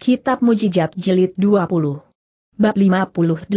Kitab Mujijat Jilid 20. Bab 58.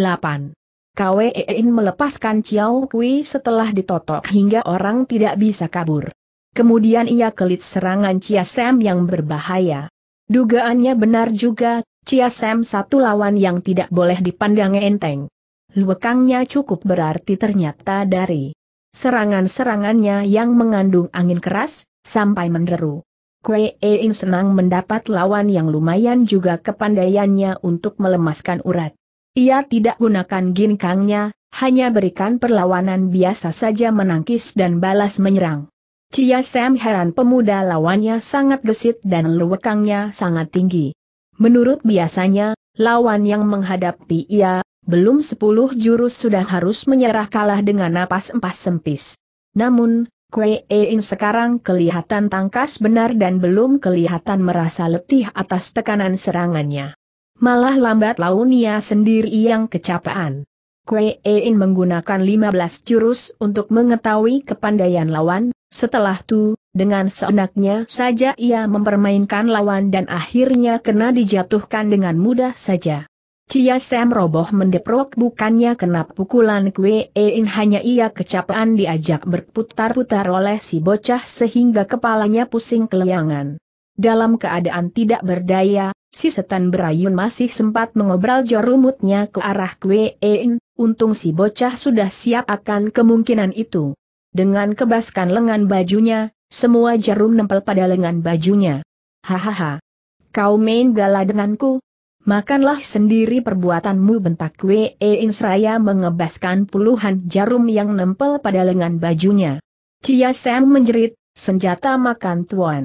Kwein melepaskan Chiao Kui setelah ditotok hingga orang tidak bisa kabur. Kemudian ia kelit serangan Chia Sam yang berbahaya. Dugaannya benar juga, Chia Sam satu lawan yang tidak boleh dipandang enteng. Luekangnya cukup berarti ternyata dari serangan-serangannya yang mengandung angin keras, sampai menderu. Kue Eing senang mendapat lawan yang lumayan juga kepandaiannya untuk melemaskan urat. Ia tidak gunakan ginkangnya, hanya berikan perlawanan biasa saja menangkis dan balas menyerang. Cia Sam heran pemuda lawannya sangat gesit dan lewekangnya sangat tinggi. Menurut biasanya, lawan yang menghadapi ia, belum sepuluh jurus sudah harus menyerah kalah dengan napas empas sempis. Namun, Kue Ein sekarang kelihatan tangkas benar dan belum kelihatan merasa letih atas tekanan serangannya. Malah lambat laun ia sendiri yang kecapean. Kue Ein menggunakan 15 jurus untuk mengetahui kepandaian lawan, setelah itu, dengan seenaknya saja ia mempermainkan lawan dan akhirnya kena dijatuhkan dengan mudah saja. Cia Sam roboh mendeprok bukannya kena pukulan Kwe In hanya ia kecapean diajak berputar-putar oleh si bocah sehingga kepalanya pusing keliangan. Dalam keadaan tidak berdaya, si setan berayun masih sempat mengobral jorumutnya ke arah Kwe In, untung si bocah sudah siap akan kemungkinan itu. Dengan kebaskan lengan bajunya, semua jarum nempel pada lengan bajunya. Hahaha. Kau main gala denganku, Makanlah sendiri perbuatanmu bentak Wei Insraya mengebaskan puluhan jarum yang nempel pada lengan bajunya. Cia Sam menjerit, senjata makan tuan.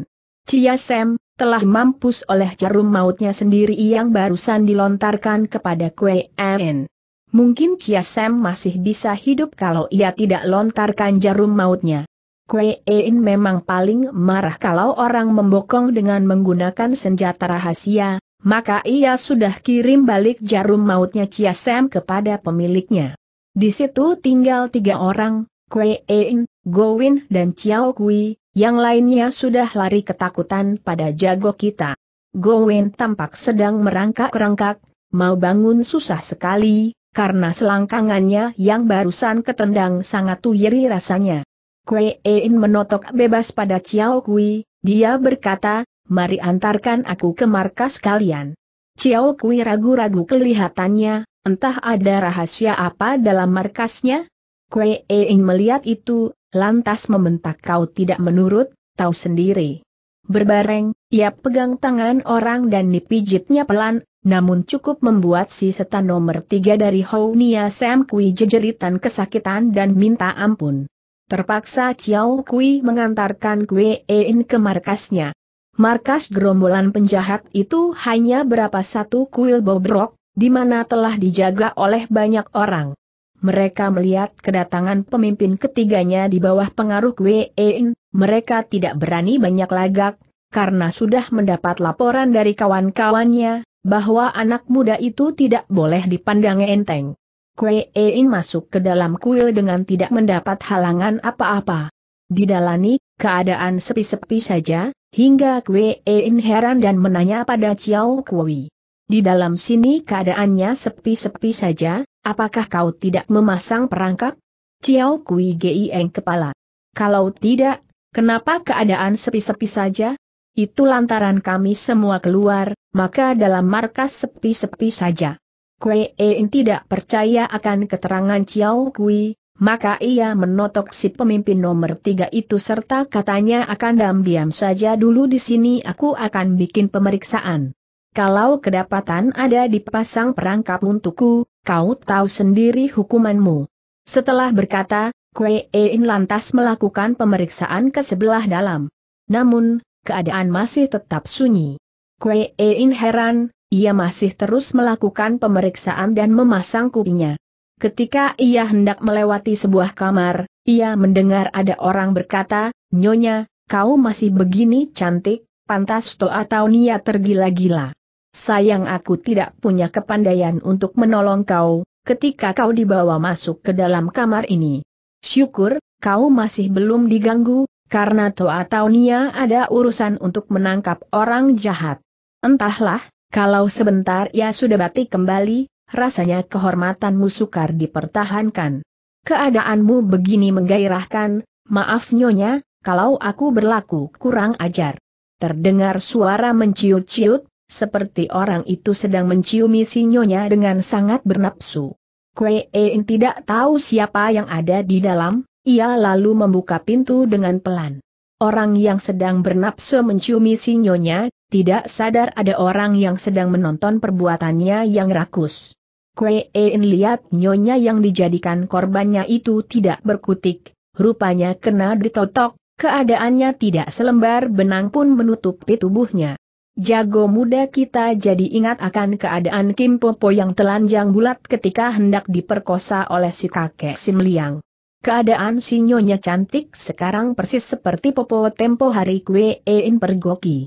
Cia Sam, telah mampus oleh jarum mautnya sendiri yang barusan dilontarkan kepada Kue En. Mungkin Chia Sam masih bisa hidup kalau ia tidak lontarkan jarum mautnya. Kue En memang paling marah kalau orang membokong dengan menggunakan senjata rahasia, maka ia sudah kirim balik jarum mautnya Sam kepada pemiliknya. Di situ tinggal tiga orang, Kwe In, Gowin dan Chiao Kui, yang lainnya sudah lari ketakutan pada jago kita. Gowin tampak sedang merangkak-rangkak, mau bangun susah sekali, karena selangkangannya yang barusan ketendang sangat tuyeri rasanya. Kwe In menotok bebas pada Chiao Kui, dia berkata, mari antarkan aku ke markas kalian. Ciao Kui ragu-ragu kelihatannya, entah ada rahasia apa dalam markasnya? Kue Eing melihat itu, lantas membentak kau tidak menurut, tahu sendiri. Berbareng, ia pegang tangan orang dan dipijitnya pelan, namun cukup membuat si setan nomor tiga dari Hounia Sam Kui jejeritan kesakitan dan minta ampun. Terpaksa Chiao Kui mengantarkan Kue Ein ke markasnya. Markas gerombolan penjahat itu hanya berapa satu kuil bobrok, di mana telah dijaga oleh banyak orang. Mereka melihat kedatangan pemimpin ketiganya di bawah pengaruh Wein, mereka tidak berani banyak lagak, karena sudah mendapat laporan dari kawan-kawannya, bahwa anak muda itu tidak boleh dipandang enteng. Wein masuk ke dalam kuil dengan tidak mendapat halangan apa-apa. Didalani, keadaan sepi-sepi saja, Hingga Kwe In heran dan menanya pada Chiao Kui. Di dalam sini keadaannya sepi-sepi saja, apakah kau tidak memasang perangkap? Chiao Kui geng kepala. Kalau tidak, kenapa keadaan sepi-sepi saja? Itu lantaran kami semua keluar, maka dalam markas sepi-sepi saja. Kwe In tidak percaya akan keterangan Chiao Kui, maka ia menotok si pemimpin nomor tiga itu serta katanya akan diam-diam saja dulu di sini aku akan bikin pemeriksaan. Kalau kedapatan ada dipasang perangkap untukku, kau tahu sendiri hukumanmu. Setelah berkata, Kue In lantas melakukan pemeriksaan ke sebelah dalam. Namun, keadaan masih tetap sunyi. Kue In heran, ia masih terus melakukan pemeriksaan dan memasang kupinya. Ketika ia hendak melewati sebuah kamar, ia mendengar ada orang berkata, Nyonya, kau masih begini cantik, pantas to atau Nia tergila-gila. Sayang aku tidak punya kepandaian untuk menolong kau, ketika kau dibawa masuk ke dalam kamar ini. Syukur, kau masih belum diganggu, karena to atau Nia ada urusan untuk menangkap orang jahat. Entahlah, kalau sebentar ia sudah batik kembali, rasanya kehormatanmu sukar dipertahankan. Keadaanmu begini menggairahkan, maaf nyonya, kalau aku berlaku kurang ajar. Terdengar suara menciut-ciut, seperti orang itu sedang menciumi si nyonya dengan sangat bernapsu. Kue tidak tahu siapa yang ada di dalam, ia lalu membuka pintu dengan pelan. Orang yang sedang bernapsu menciumi si nyonya, tidak sadar ada orang yang sedang menonton perbuatannya yang rakus. Kue En lihat nyonya yang dijadikan korbannya itu tidak berkutik, rupanya kena ditotok, keadaannya tidak selembar benang pun menutupi tubuhnya. Jago muda kita jadi ingat akan keadaan Kim Popo yang telanjang bulat ketika hendak diperkosa oleh si kakek Sim Liang. Keadaan si nyonya cantik sekarang persis seperti Popo tempo hari Kue En pergoki.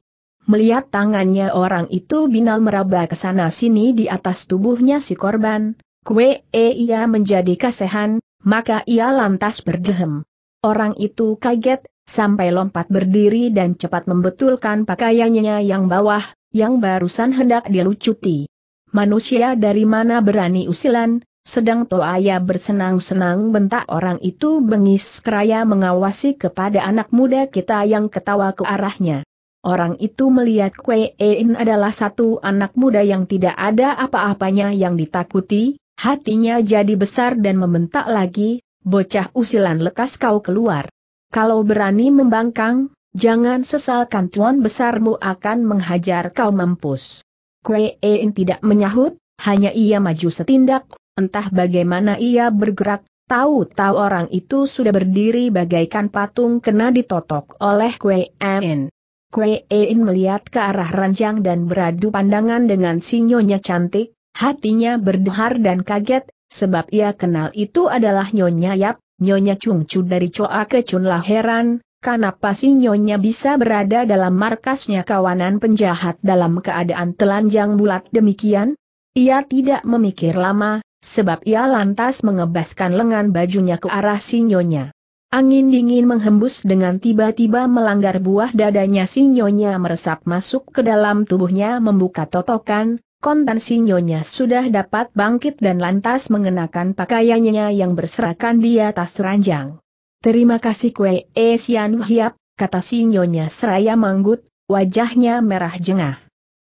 Melihat tangannya orang itu binal meraba ke sana sini di atas tubuhnya si korban, kue e ia menjadi kasehan, maka ia lantas berdehem. Orang itu kaget, sampai lompat berdiri dan cepat membetulkan pakaiannya yang bawah, yang barusan hendak dilucuti. Manusia dari mana berani usilan, sedang Toaya bersenang-senang bentak orang itu bengis keraya mengawasi kepada anak muda kita yang ketawa ke arahnya. Orang itu melihat Kue En adalah satu anak muda yang tidak ada apa-apanya yang ditakuti, hatinya jadi besar dan membentak lagi, bocah usilan lekas kau keluar. Kalau berani membangkang, jangan sesalkan tuan besarmu akan menghajar kau mampus. Kue En tidak menyahut, hanya ia maju setindak, entah bagaimana ia bergerak, tahu-tahu orang itu sudah berdiri bagaikan patung kena ditotok oleh Kue En. Kue melihat ke arah ranjang dan beradu pandangan dengan sinyonya cantik, hatinya berdehar dan kaget, sebab ia kenal itu adalah nyonya Yap, nyonya Chung dari Coa ke Cunlah heran, kenapa si nyonya bisa berada dalam markasnya kawanan penjahat dalam keadaan telanjang bulat demikian? Ia tidak memikir lama, sebab ia lantas mengebaskan lengan bajunya ke arah sinyonya. Angin dingin menghembus dengan tiba-tiba melanggar buah dadanya si nyonya meresap masuk ke dalam tubuhnya membuka totokan, kontan si nyonya sudah dapat bangkit dan lantas mengenakan pakaiannya yang berserakan di atas ranjang. Terima kasih kue esian eh, hiap, kata si nyonya seraya manggut, wajahnya merah jengah.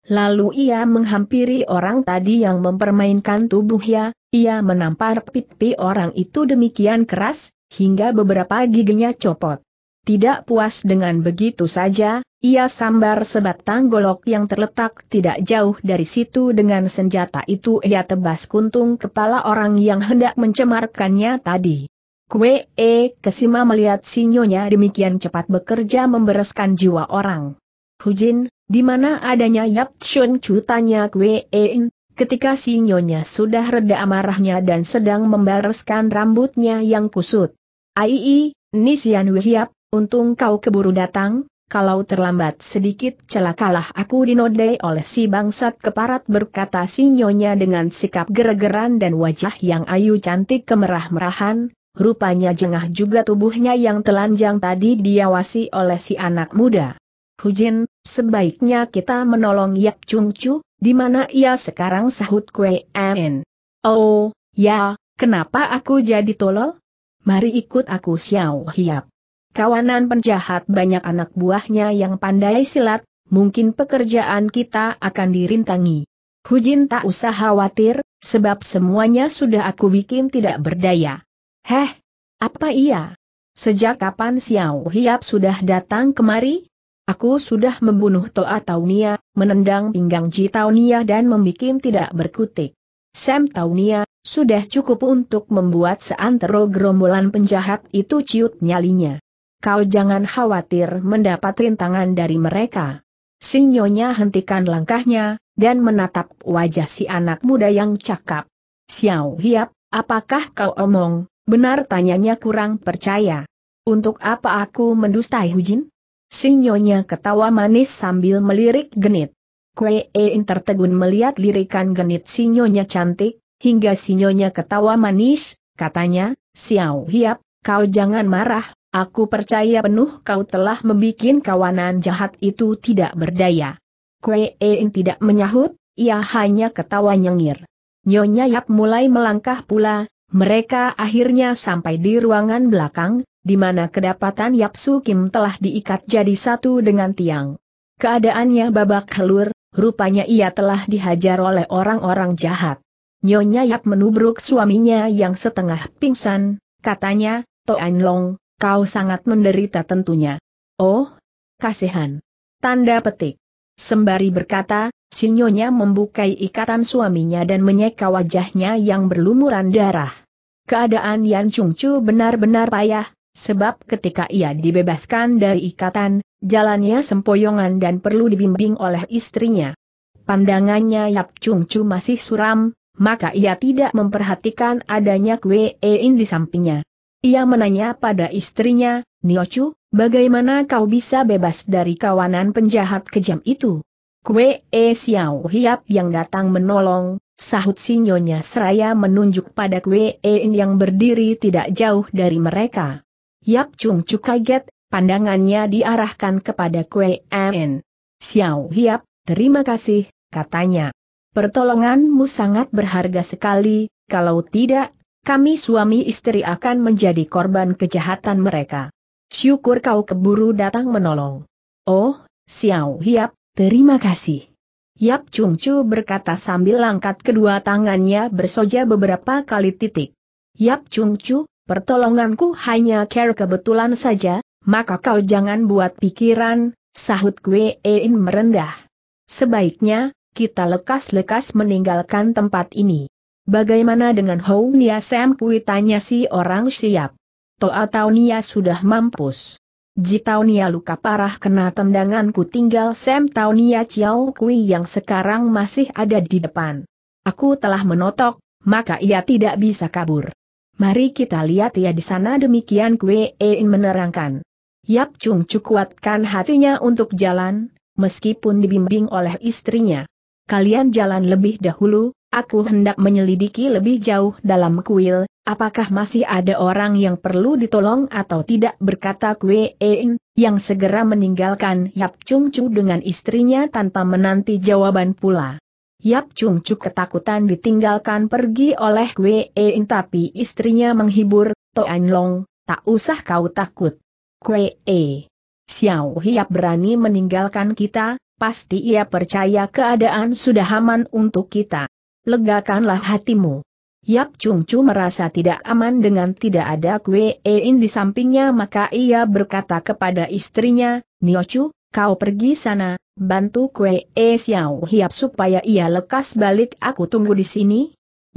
Lalu ia menghampiri orang tadi yang mempermainkan tubuhnya, ia menampar pipi orang itu demikian keras, hingga beberapa giginya copot. Tidak puas dengan begitu saja, ia sambar sebatang golok yang terletak tidak jauh dari situ dengan senjata itu ia tebas kuntung kepala orang yang hendak mencemarkannya tadi. Kue E Kesima melihat sinyonya demikian cepat bekerja membereskan jiwa orang. Hujin, di mana adanya Yap Chun Chu tanya Kue E ketika sinyonya sudah reda amarahnya dan sedang membereskan rambutnya yang kusut. Aii, Nisian Wihiap, untung kau keburu datang, kalau terlambat sedikit celakalah aku dinodai oleh si bangsat keparat berkata si nyonya dengan sikap geregeran dan wajah yang ayu cantik kemerah-merahan, rupanya jengah juga tubuhnya yang telanjang tadi diawasi oleh si anak muda. Hujin, sebaiknya kita menolong Yap Chung Chu, di mana ia sekarang sahut kue En. Oh, ya, kenapa aku jadi tolol? Mari ikut aku Xiao Hiap. Kawanan penjahat banyak anak buahnya yang pandai silat, mungkin pekerjaan kita akan dirintangi. Hujin tak usah khawatir, sebab semuanya sudah aku bikin tidak berdaya. Heh, apa iya? Sejak kapan Xiao Hiap sudah datang kemari? Aku sudah membunuh Toa Taunia, menendang pinggang Ji Taunia dan membuat tidak berkutik. Sam Taunia, sudah cukup untuk membuat seantero gerombolan penjahat itu ciut nyalinya. Kau jangan khawatir mendapat rintangan dari mereka. Sinyonya hentikan langkahnya, dan menatap wajah si anak muda yang cakap. Xiao Hiap, apakah kau omong, benar tanyanya kurang percaya. Untuk apa aku mendustai Hujin? Sinyonya ketawa manis sambil melirik genit. Kue e tertegun melihat lirikan genit sinyonya cantik, hingga sinyonya ketawa manis, katanya, Xiao Hiap, kau jangan marah, aku percaya penuh kau telah membuat kawanan jahat itu tidak berdaya. Kue Eing tidak menyahut, ia hanya ketawa nyengir. Nyonya Yap mulai melangkah pula, mereka akhirnya sampai di ruangan belakang, di mana kedapatan Yap Su Kim telah diikat jadi satu dengan tiang. Keadaannya babak helur, rupanya ia telah dihajar oleh orang-orang jahat. Nyonya Yap menubruk suaminya yang setengah pingsan, katanya, Toan Long, kau sangat menderita tentunya. Oh, kasihan. Tanda petik. Sembari berkata, si Nyonya membukai ikatan suaminya dan menyeka wajahnya yang berlumuran darah. Keadaan Yan Chu benar-benar payah, sebab ketika ia dibebaskan dari ikatan, jalannya sempoyongan dan perlu dibimbing oleh istrinya. Pandangannya Yap Chung Chu masih suram, maka ia tidak memperhatikan adanya Kwe In di sampingnya. Ia menanya pada istrinya, Niochu, bagaimana kau bisa bebas dari kawanan penjahat kejam itu? Kwe E Xiao Hiap yang datang menolong, sahut sinyonya seraya menunjuk pada Kwe In yang berdiri tidak jauh dari mereka. Yap Chung Chu kaget, pandangannya diarahkan kepada Kwe In. Xiao Hiap, terima kasih, katanya. Pertolonganmu sangat berharga sekali, kalau tidak, kami suami istri akan menjadi korban kejahatan mereka. Syukur kau keburu datang menolong. Oh, Xiao Hiap, terima kasih. Yap Chung Chu berkata sambil langkat kedua tangannya bersoja beberapa kali titik. Yap Chung Chu, pertolonganku hanya care kebetulan saja, maka kau jangan buat pikiran, sahut Kwe In merendah. Sebaiknya, kita lekas-lekas meninggalkan tempat ini. Bagaimana dengan Hou Nia Sam Kui tanya si orang siap. Toa Nia sudah mampus. Ji Nia luka parah kena tendanganku tinggal Sam Taunia Chiao Kui yang sekarang masih ada di depan. Aku telah menotok, maka ia tidak bisa kabur. Mari kita lihat ya di sana demikian Kui Ein menerangkan. Yap Chung cukuatkan hatinya untuk jalan, meskipun dibimbing oleh istrinya kalian jalan lebih dahulu, aku hendak menyelidiki lebih jauh dalam kuil, apakah masih ada orang yang perlu ditolong atau tidak berkata Kue Ein, yang segera meninggalkan Yap Chung Chu dengan istrinya tanpa menanti jawaban pula. Yap Chung Chu ketakutan ditinggalkan pergi oleh Kue Ein tapi istrinya menghibur, Toan Long, tak usah kau takut. Kue E. Xiao Hiap berani meninggalkan kita, pasti ia percaya keadaan sudah aman untuk kita. Legakanlah hatimu. Yap Chung Chu merasa tidak aman dengan tidak ada Kwe In di sampingnya maka ia berkata kepada istrinya, Nio Chu, kau pergi sana, bantu Kwe E Xiao Hiap supaya ia lekas balik aku tunggu di sini.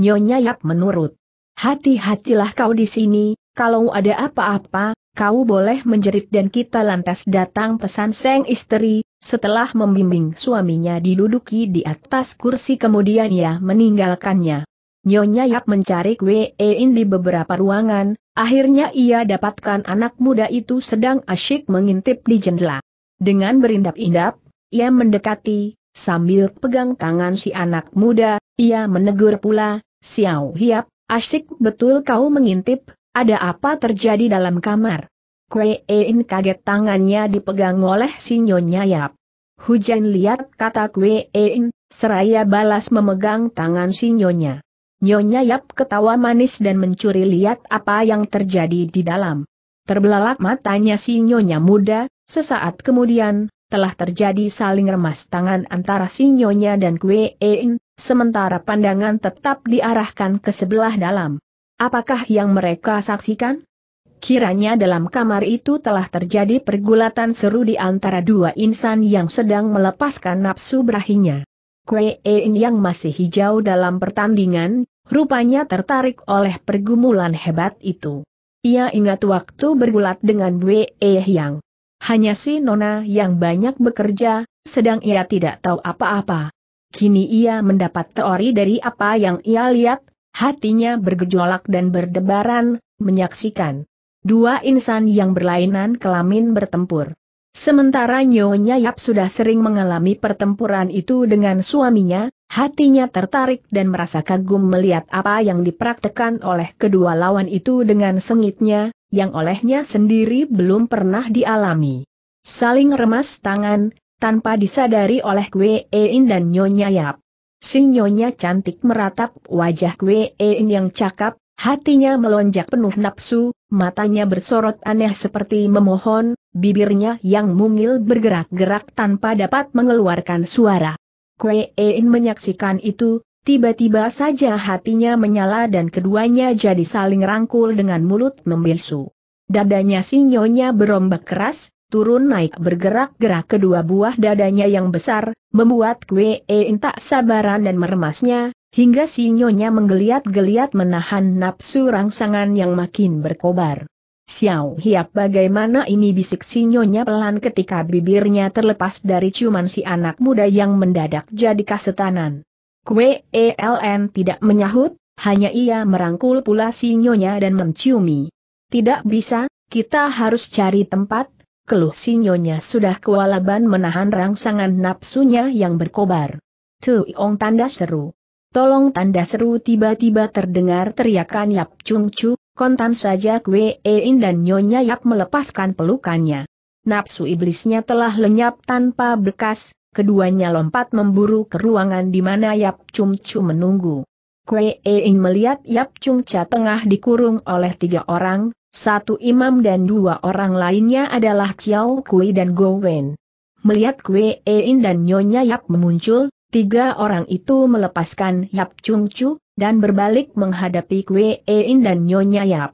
Nyonya Yap menurut. Hati-hatilah kau di sini, kalau ada apa-apa, kau boleh menjerit dan kita lantas datang pesan seng istri, setelah membimbing suaminya diduduki di atas kursi kemudian ia meninggalkannya. Nyonya Yap mencari Wein In di beberapa ruangan, akhirnya ia dapatkan anak muda itu sedang asyik mengintip di jendela. Dengan berindap-indap, ia mendekati, sambil pegang tangan si anak muda, ia menegur pula, Xiao Hiap, asyik betul kau mengintip, ada apa terjadi dalam kamar? Kue In kaget tangannya dipegang oleh si Nyonya Yap. Hujan lihat kata Kue In, seraya balas memegang tangan si Nyonya. Nyonya Yap ketawa manis dan mencuri lihat apa yang terjadi di dalam. Terbelalak matanya si Nyonya muda, sesaat kemudian, telah terjadi saling remas tangan antara si Nyonya dan Kue In, sementara pandangan tetap diarahkan ke sebelah dalam. Apakah yang mereka saksikan? Kiranya dalam kamar itu telah terjadi pergulatan seru di antara dua insan yang sedang melepaskan nafsu berahinya. Kue In yang masih hijau dalam pertandingan, rupanya tertarik oleh pergumulan hebat itu. Ia ingat waktu bergulat dengan Wei Yang. Hanya si Nona yang banyak bekerja, sedang ia tidak tahu apa-apa. Kini ia mendapat teori dari apa yang ia lihat, hatinya bergejolak dan berdebaran, menyaksikan dua insan yang berlainan kelamin bertempur. Sementara Nyonya Yap sudah sering mengalami pertempuran itu dengan suaminya, hatinya tertarik dan merasa kagum melihat apa yang dipraktekan oleh kedua lawan itu dengan sengitnya, yang olehnya sendiri belum pernah dialami. Saling remas tangan, tanpa disadari oleh Kwe Ein dan Nyonya Yap. Si Nyonya cantik meratap wajah Kwe Ein yang cakap, hatinya melonjak penuh nafsu, matanya bersorot aneh seperti memohon, bibirnya yang mungil bergerak-gerak tanpa dapat mengeluarkan suara. Kue menyaksikan itu, tiba-tiba saja hatinya menyala dan keduanya jadi saling rangkul dengan mulut membisu. Dadanya sinyonya berombak keras, turun naik bergerak-gerak kedua buah dadanya yang besar, membuat Kue tak sabaran dan meremasnya, Hingga si nyonya menggeliat-geliat menahan nafsu rangsangan yang makin berkobar. Xiao Hiap bagaimana ini bisik si nyonya pelan ketika bibirnya terlepas dari ciuman si anak muda yang mendadak jadi kasetanan. Kue ELN tidak menyahut, hanya ia merangkul pula si nyonya dan menciumi. Tidak bisa, kita harus cari tempat, keluh si nyonya sudah kewalaban menahan rangsangan nafsunya yang berkobar. ong tanda seru. Tolong tanda seru tiba-tiba terdengar teriakan Yap Chung Chu, kontan saja Kwe In dan Nyonya Yap melepaskan pelukannya. Nafsu iblisnya telah lenyap tanpa bekas, keduanya lompat memburu ke ruangan di mana Yap Chung Chu menunggu. Kwe In melihat Yap Chung Cha tengah dikurung oleh tiga orang, satu imam dan dua orang lainnya adalah Chiao Kui dan Go Wen. Melihat Kwe In dan Nyonya Yap memuncul, Tiga orang itu melepaskan Yap Chung Chu, dan berbalik menghadapi Kue In dan Nyonya Yap.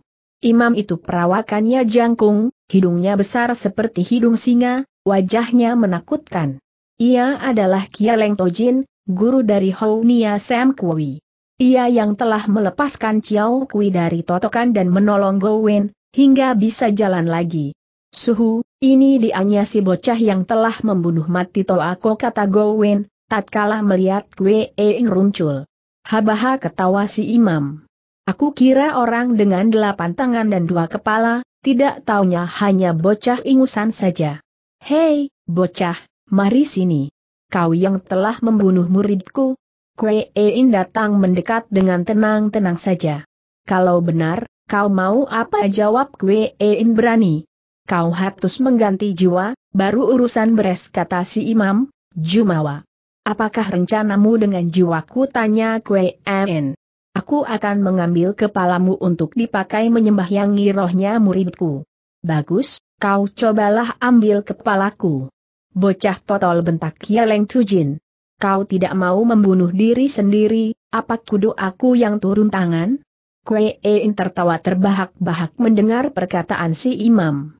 Imam itu perawakannya jangkung, hidungnya besar seperti hidung singa, wajahnya menakutkan. Ia adalah Kia Leng Tojin, guru dari Nia Sam Kui. Ia yang telah melepaskan Chiao Kui dari totokan dan menolong Gowen, hingga bisa jalan lagi. Suhu, ini dianya si bocah yang telah membunuh mati Toako kata Gowen, tatkala melihat Kwe Eng runcul. Habaha ketawa si imam. Aku kira orang dengan delapan tangan dan dua kepala, tidak taunya hanya bocah ingusan saja. Hei, bocah, mari sini. Kau yang telah membunuh muridku. Kue Ein datang mendekat dengan tenang-tenang saja. Kalau benar, kau mau apa jawab Kue Ein berani. Kau harus mengganti jiwa, baru urusan beres kata si imam, Jumawa. Apakah rencanamu dengan jiwaku tanya Kue En? Aku akan mengambil kepalamu untuk dipakai menyembahyangi rohnya muridku. Bagus, kau cobalah ambil kepalaku. Bocah totol bentak Yeleng Tujin. Kau tidak mau membunuh diri sendiri, apa kudu aku yang turun tangan? Kue En tertawa terbahak-bahak mendengar perkataan si imam.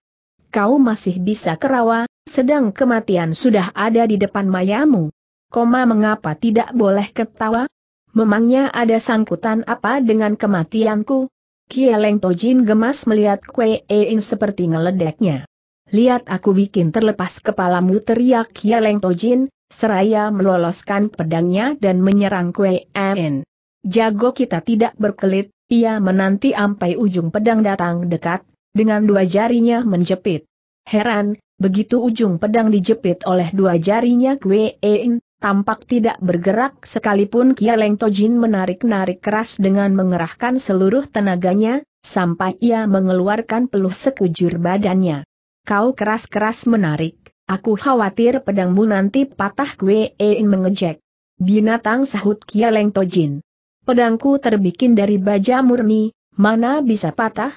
Kau masih bisa kerawa, sedang kematian sudah ada di depan mayamu, koma mengapa tidak boleh ketawa? Memangnya ada sangkutan apa dengan kematianku? Kieleng Tojin gemas melihat Kwe Ein seperti ngeledeknya. Lihat aku bikin terlepas kepalamu teriak Kieleng Tojin, seraya meloloskan pedangnya dan menyerang Kwe Ein. Jago kita tidak berkelit, ia menanti sampai ujung pedang datang dekat, dengan dua jarinya menjepit. Heran, begitu ujung pedang dijepit oleh dua jarinya Kwe Ein, tampak tidak bergerak sekalipun Kia Leng Tojin menarik-narik keras dengan mengerahkan seluruh tenaganya, sampai ia mengeluarkan peluh sekujur badannya. Kau keras-keras menarik, aku khawatir pedangmu nanti patah kue ingin mengejek. Binatang sahut Kia Leng Tojin. Pedangku terbikin dari baja murni, mana bisa patah?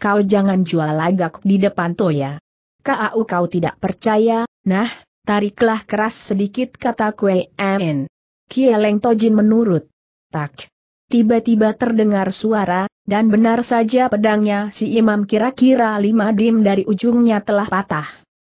Kau jangan jual lagak di depan Toya. Kau kau tidak percaya, nah, Tariklah keras sedikit kata Kue En. Kieleng Tojin menurut. Tak. Tiba-tiba terdengar suara, dan benar saja pedangnya si imam kira-kira lima dim dari ujungnya telah patah.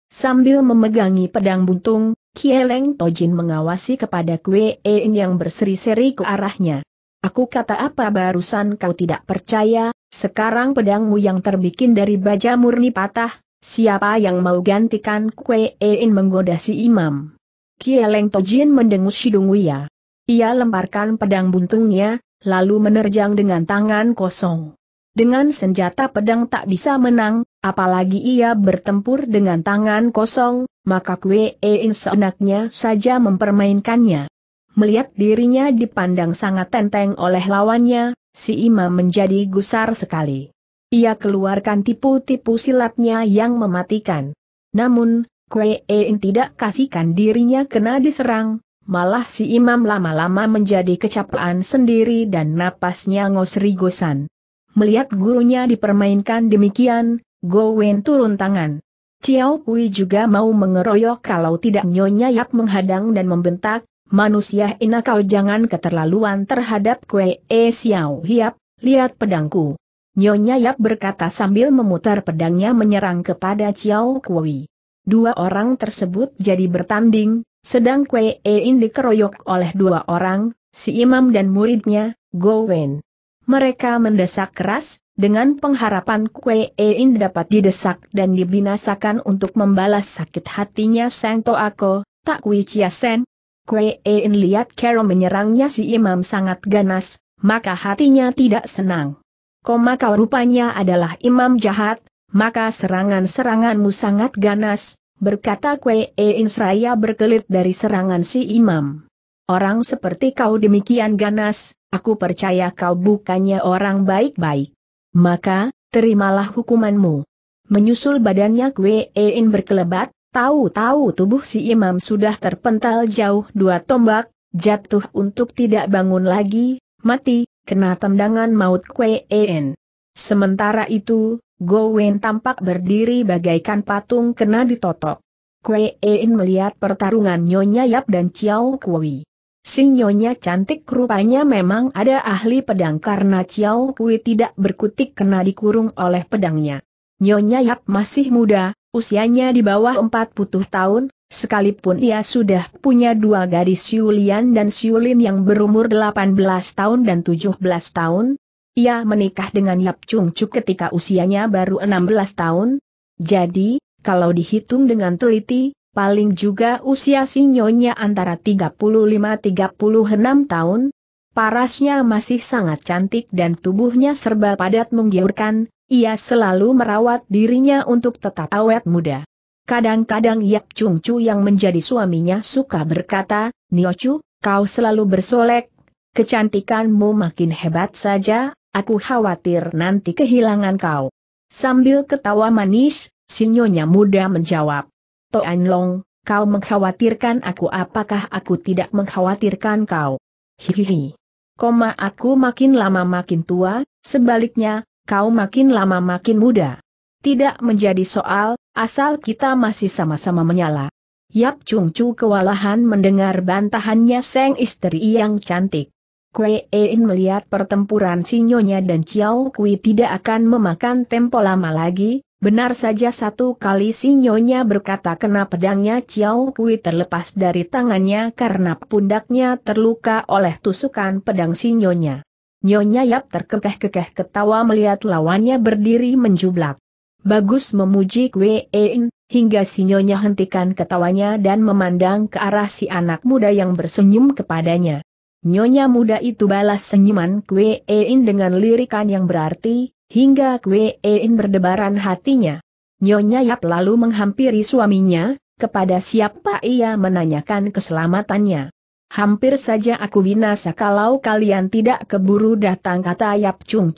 Sambil memegangi pedang buntung, Kieleng Tojin mengawasi kepada Kue En yang berseri-seri ke arahnya. Aku kata apa barusan kau tidak percaya, sekarang pedangmu yang terbikin dari baja murni patah, Siapa yang mau gantikan Kue In menggoda si imam? Kieleng Tojin mendengus hidung Wia. Ia lemparkan pedang buntungnya, lalu menerjang dengan tangan kosong. Dengan senjata pedang tak bisa menang, apalagi ia bertempur dengan tangan kosong, maka Kue In seenaknya saja mempermainkannya. Melihat dirinya dipandang sangat tenteng oleh lawannya, si imam menjadi gusar sekali. Ia keluarkan tipu-tipu silatnya yang mematikan. Namun, Kwee En tidak kasihkan dirinya kena diserang, malah si imam lama-lama menjadi kecapaan sendiri dan napasnya ngos-rigosan. Melihat gurunya dipermainkan demikian, Gowen turun tangan. Ciao Kui juga mau mengeroyok kalau tidak Nyonya Yap menghadang dan membentak, manusia ina kau jangan keterlaluan terhadap Kwee E Xiao Hiap, lihat pedangku. Nyonya Yap berkata sambil memutar pedangnya menyerang kepada Chiao Kui. Dua orang tersebut jadi bertanding, sedang Kwe In dikeroyok oleh dua orang, si imam dan muridnya, Go Wen. Mereka mendesak keras, dengan pengharapan Kwe In dapat didesak dan dibinasakan untuk membalas sakit hatinya Sang Toako, Tak Kui Chia Sen. Kwe In lihat Kero menyerangnya si imam sangat ganas, maka hatinya tidak senang koma kau rupanya adalah imam jahat, maka serangan-seranganmu sangat ganas, berkata Kwe E. Insraya berkelit dari serangan si imam. Orang seperti kau demikian ganas, aku percaya kau bukannya orang baik-baik. Maka, terimalah hukumanmu. Menyusul badannya Kwe In berkelebat, tahu-tahu tubuh si imam sudah terpental jauh dua tombak, jatuh untuk tidak bangun lagi, mati, kena tendangan maut Kwe Sementara itu, Gowen tampak berdiri bagaikan patung kena ditotok. Kwe melihat pertarungan Nyonya Yap dan Chiao Kui. Si Nyonya cantik rupanya memang ada ahli pedang karena Chiao Kui tidak berkutik kena dikurung oleh pedangnya. Nyonya Yap masih muda, usianya di bawah 40 tahun, Sekalipun ia sudah punya dua gadis Yulian dan Siulin yang berumur 18 tahun dan 17 tahun, ia menikah dengan Yap Chung Chuk ketika usianya baru 16 tahun. Jadi, kalau dihitung dengan teliti, paling juga usia si nyonya antara 35-36 tahun, Parasnya masih sangat cantik dan tubuhnya serba padat menggiurkan, ia selalu merawat dirinya untuk tetap awet muda. Kadang-kadang Yap Chung Chu yang menjadi suaminya suka berkata, Nio Chu, kau selalu bersolek, kecantikanmu makin hebat saja, aku khawatir nanti kehilangan kau. Sambil ketawa manis, sinyonya muda menjawab. Toan Long, kau mengkhawatirkan aku apakah aku tidak mengkhawatirkan kau? Hihihi. Koma aku makin lama makin tua, sebaliknya, kau makin lama makin muda. Tidak menjadi soal, asal kita masih sama-sama menyala. Yap Chung Chu kewalahan mendengar bantahannya Seng istri yang cantik. Kue Ein melihat pertempuran sinyonya dan Chiao Kui tidak akan memakan tempo lama lagi, benar saja satu kali sinyonya berkata kena pedangnya Chiao Kui terlepas dari tangannya karena pundaknya terluka oleh tusukan pedang sinyonya. Nyonya Yap terkekeh-kekeh ketawa melihat lawannya berdiri menjublak. Bagus memuji Kwein, hingga si nyonya hentikan ketawanya dan memandang ke arah si anak muda yang bersenyum kepadanya. Nyonya muda itu balas senyuman Kwein dengan lirikan yang berarti, hingga Kwein berdebaran hatinya. Nyonya Yap lalu menghampiri suaminya, kepada siapa ia menanyakan keselamatannya. Hampir saja aku binasa kalau kalian tidak keburu datang kata Yap Chung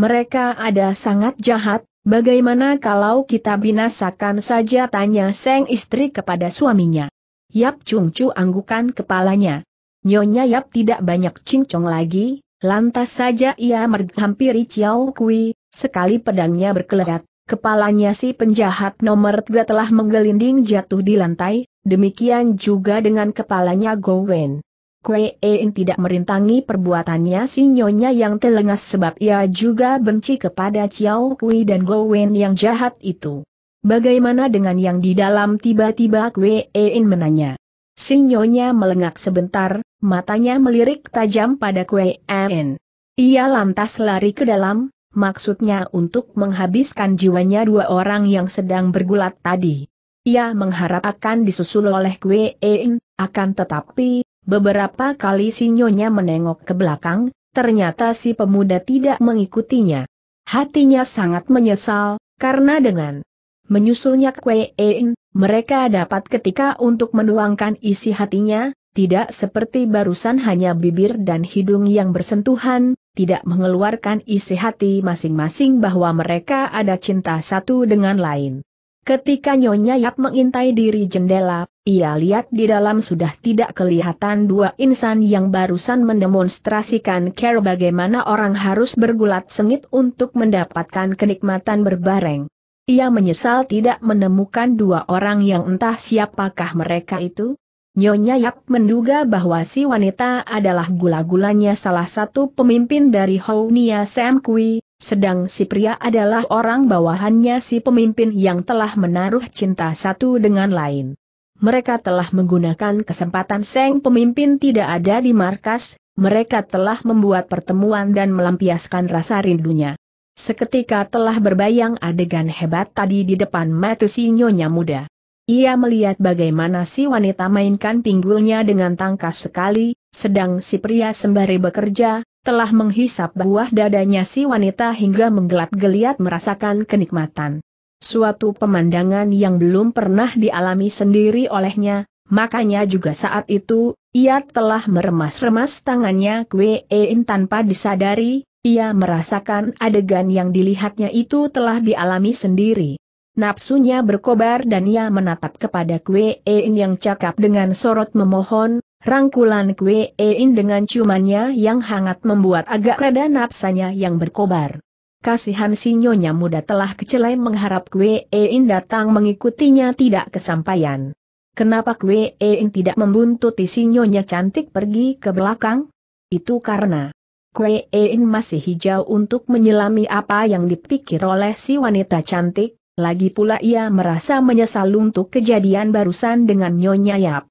Mereka ada sangat jahat, Bagaimana kalau kita binasakan saja tanya Seng istri kepada suaminya. Yap Chung Chu anggukan kepalanya. Nyonya Yap tidak banyak cincong lagi, lantas saja ia menghampiri Chiao Kui, sekali pedangnya berkelerat, kepalanya si penjahat nomor tiga telah menggelinding jatuh di lantai, demikian juga dengan kepalanya Gowen. Kue Ein tidak merintangi perbuatannya si nyonya yang telengas sebab ia juga benci kepada Chiao Kui dan Gowen yang jahat itu. Bagaimana dengan yang di dalam tiba-tiba Kue Ein menanya. Si nyonya melengak sebentar, matanya melirik tajam pada Kue Ein. Ia lantas lari ke dalam, maksudnya untuk menghabiskan jiwanya dua orang yang sedang bergulat tadi. Ia mengharap akan disusul oleh Kue Ein, akan tetapi, Beberapa kali sinyonya menengok ke belakang, ternyata si pemuda tidak mengikutinya. Hatinya sangat menyesal, karena dengan menyusulnya Kwein, mereka dapat ketika untuk menuangkan isi hatinya, tidak seperti barusan hanya bibir dan hidung yang bersentuhan, tidak mengeluarkan isi hati masing-masing bahwa mereka ada cinta satu dengan lain. Ketika Nyonya Yap mengintai diri jendela, ia lihat di dalam sudah tidak kelihatan dua insan yang barusan mendemonstrasikan care bagaimana orang harus bergulat sengit untuk mendapatkan kenikmatan berbareng. Ia menyesal tidak menemukan dua orang yang entah siapakah mereka itu. Nyonya Yap menduga bahwa si wanita adalah gula-gulanya salah satu pemimpin dari Hounia Sam Kui, sedang si pria adalah orang bawahannya si pemimpin yang telah menaruh cinta satu dengan lain. Mereka telah menggunakan kesempatan Seng pemimpin tidak ada di markas, mereka telah membuat pertemuan dan melampiaskan rasa rindunya. Seketika telah berbayang adegan hebat tadi di depan mata si nyonya muda. Ia melihat bagaimana si wanita mainkan pinggulnya dengan tangkas sekali, sedang si pria sembari bekerja, telah menghisap buah dadanya si wanita hingga menggelap geliat merasakan kenikmatan. Suatu pemandangan yang belum pernah dialami sendiri olehnya, makanya juga saat itu, ia telah meremas-remas tangannya Kwein tanpa disadari, ia merasakan adegan yang dilihatnya itu telah dialami sendiri. Napsunya berkobar dan ia menatap kepada Kue In yang cakap dengan sorot memohon, rangkulan Kue In dengan ciumannya yang hangat membuat agak reda napsanya yang berkobar. Kasihan si nyonya muda telah kecelai mengharap Kue In datang mengikutinya tidak kesampaian. Kenapa Kue In tidak membuntuti si nyonya cantik pergi ke belakang? Itu karena Kue In masih hijau untuk menyelami apa yang dipikir oleh si wanita cantik, lagi pula ia merasa menyesal untuk kejadian barusan dengan Nyonya Yap.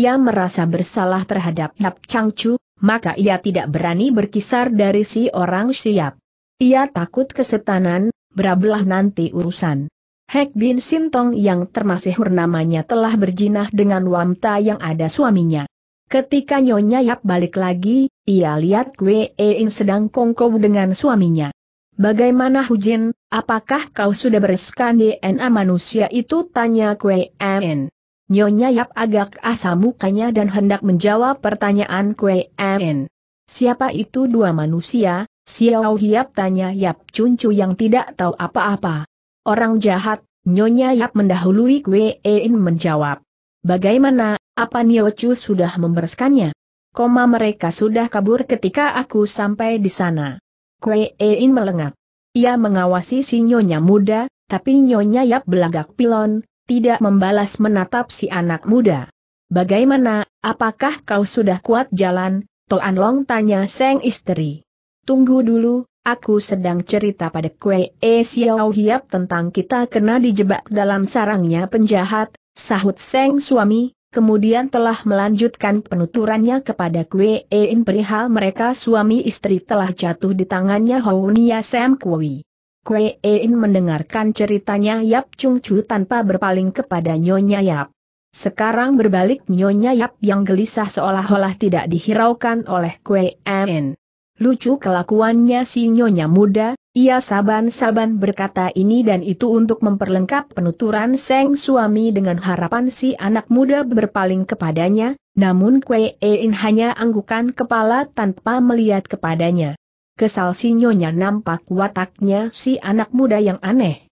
Ia merasa bersalah terhadap Yap Changchu, maka ia tidak berani berkisar dari si orang siap. Ia takut kesetanan, berablah nanti urusan. Hek Bin Sintong yang termasih namanya telah berjinah dengan Wamta yang ada suaminya. Ketika Nyonya Yap balik lagi, ia lihat Kwe In sedang kongkow dengan suaminya. Bagaimana Hujin, apakah kau sudah bereskan DNA manusia itu? Tanya Kue En. Nyonya Yap agak asam mukanya dan hendak menjawab pertanyaan Kue En. Siapa itu dua manusia? Xiao Hiap tanya Yap Cuncu yang tidak tahu apa-apa. Orang jahat, Nyonya Yap mendahului Kue En menjawab. Bagaimana, apa Chu sudah membereskannya? Koma mereka sudah kabur ketika aku sampai di sana. Kue In melengak. Ia mengawasi si nyonya muda, tapi nyonya Yap belagak pilon, tidak membalas menatap si anak muda. Bagaimana, apakah kau sudah kuat jalan? Toan Long tanya Seng istri. Tunggu dulu, aku sedang cerita pada Kue E Xiao Hiap tentang kita kena dijebak dalam sarangnya penjahat, sahut Seng suami, kemudian telah melanjutkan penuturannya kepada Kwe In perihal mereka suami istri telah jatuh di tangannya Hounia Sam Kui. Kwe In mendengarkan ceritanya Yap Chung Chu tanpa berpaling kepada Nyonya Yap. Sekarang berbalik Nyonya Yap yang gelisah seolah-olah tidak dihiraukan oleh Kwe In. Lucu kelakuannya si Nyonya muda, ia saban-saban berkata ini dan itu untuk memperlengkap penuturan Seng suami dengan harapan si anak muda berpaling kepadanya, namun Kwe In hanya anggukan kepala tanpa melihat kepadanya. Kesal si nyonya nampak wataknya si anak muda yang aneh.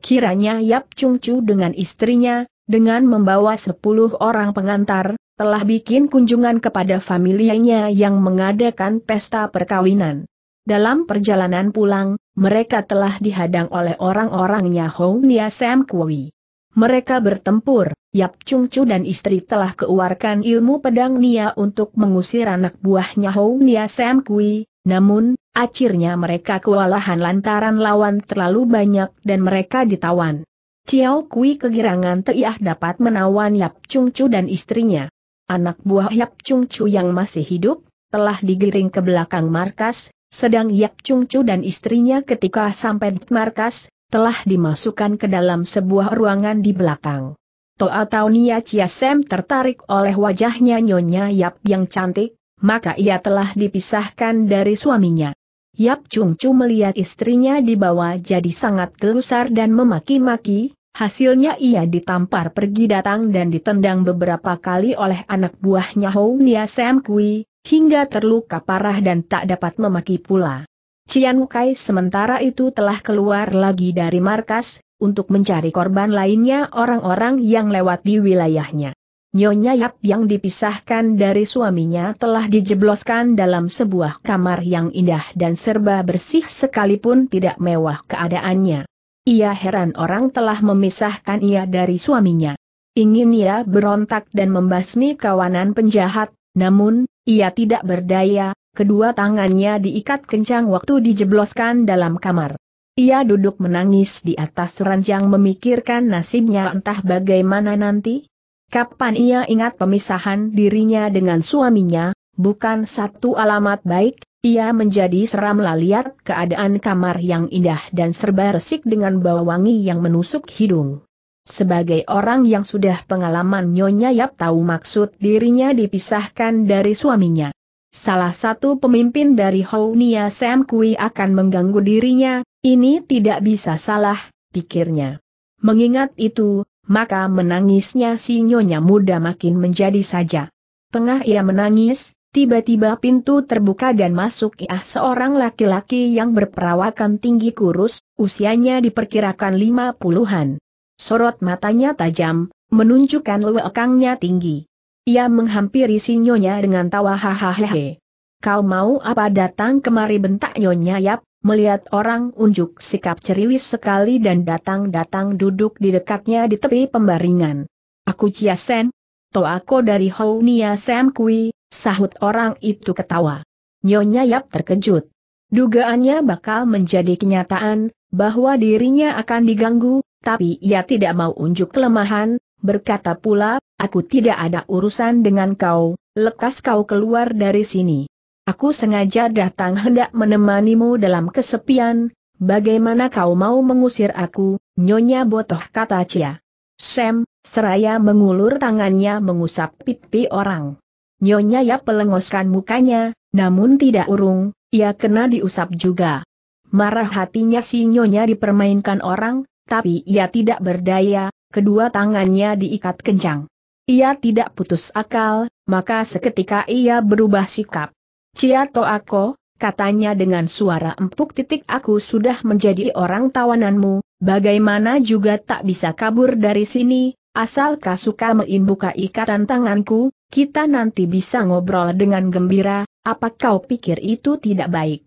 Kiranya Yap Chung Chu dengan istrinya, dengan membawa sepuluh orang pengantar, telah bikin kunjungan kepada familianya yang mengadakan pesta perkawinan. Dalam perjalanan pulang, mereka telah dihadang oleh orang-orangnya Hou Nia Sam Kui. Mereka bertempur, Yap Chung Chu dan istri telah keluarkan ilmu pedang Nia untuk mengusir anak buahnya Hou Nia Sam Kui, namun, akhirnya mereka kewalahan lantaran lawan terlalu banyak dan mereka ditawan. Ciao Kui kegirangan Teiah dapat menawan Yap Chung Chu dan istrinya. Anak buah Yap Chung Chu yang masih hidup, telah digiring ke belakang markas, sedang Yap Chung Chu dan istrinya ketika sampai di markas, telah dimasukkan ke dalam sebuah ruangan di belakang. Toa Taunia Sam tertarik oleh wajahnya Nyonya Yap yang cantik, maka ia telah dipisahkan dari suaminya. Yap Chung Chu melihat istrinya dibawa jadi sangat gelusar dan memaki-maki, hasilnya ia ditampar pergi datang dan ditendang beberapa kali oleh anak buahnya Hou Nia Sam Kui, hingga terluka parah dan tak dapat memaki pula. Cian sementara itu telah keluar lagi dari markas, untuk mencari korban lainnya orang-orang yang lewat di wilayahnya. Nyonya Yap yang dipisahkan dari suaminya telah dijebloskan dalam sebuah kamar yang indah dan serba bersih sekalipun tidak mewah keadaannya. Ia heran orang telah memisahkan ia dari suaminya. Ingin ia berontak dan membasmi kawanan penjahat, namun, ia tidak berdaya, kedua tangannya diikat kencang waktu dijebloskan dalam kamar. Ia duduk menangis di atas ranjang memikirkan nasibnya entah bagaimana nanti. Kapan ia ingat pemisahan dirinya dengan suaminya, bukan satu alamat baik, ia menjadi seram lihat keadaan kamar yang indah dan serba resik dengan bau wangi yang menusuk hidung. Sebagai orang yang sudah pengalaman Nyonya Yap tahu maksud dirinya dipisahkan dari suaminya. Salah satu pemimpin dari Hounia Sam Kui akan mengganggu dirinya, ini tidak bisa salah, pikirnya. Mengingat itu, maka menangisnya si Nyonya muda makin menjadi saja. Tengah ia menangis, tiba-tiba pintu terbuka dan masuk ia seorang laki-laki yang berperawakan tinggi kurus, usianya diperkirakan lima puluhan. Sorot matanya tajam, menunjukkan lewekangnya tinggi. Ia menghampiri si Nyonya dengan tawa hahaha. Kau mau apa datang kemari bentak Nyonya Yap, melihat orang unjuk sikap ceriwis sekali dan datang-datang duduk di dekatnya di tepi pembaringan. Aku Chia Sen, to aku dari Hounia Sam Kui, sahut orang itu ketawa. Nyonya Yap terkejut. Dugaannya bakal menjadi kenyataan, bahwa dirinya akan diganggu, tapi ia tidak mau unjuk kelemahan, berkata pula, aku tidak ada urusan dengan kau, lekas kau keluar dari sini. Aku sengaja datang hendak menemanimu dalam kesepian, bagaimana kau mau mengusir aku, Nyonya Botoh kata Cia. Sam, seraya mengulur tangannya mengusap pipi orang. Nyonya ya pelengoskan mukanya, namun tidak urung, ia kena diusap juga. Marah hatinya si Nyonya dipermainkan orang, tapi ia tidak berdaya, kedua tangannya diikat kencang. Ia tidak putus akal, maka seketika ia berubah sikap. Cia Toako, katanya dengan suara empuk titik aku sudah menjadi orang tawananmu, bagaimana juga tak bisa kabur dari sini, asal suka membuka ikatan tanganku, kita nanti bisa ngobrol dengan gembira, apa kau pikir itu tidak baik?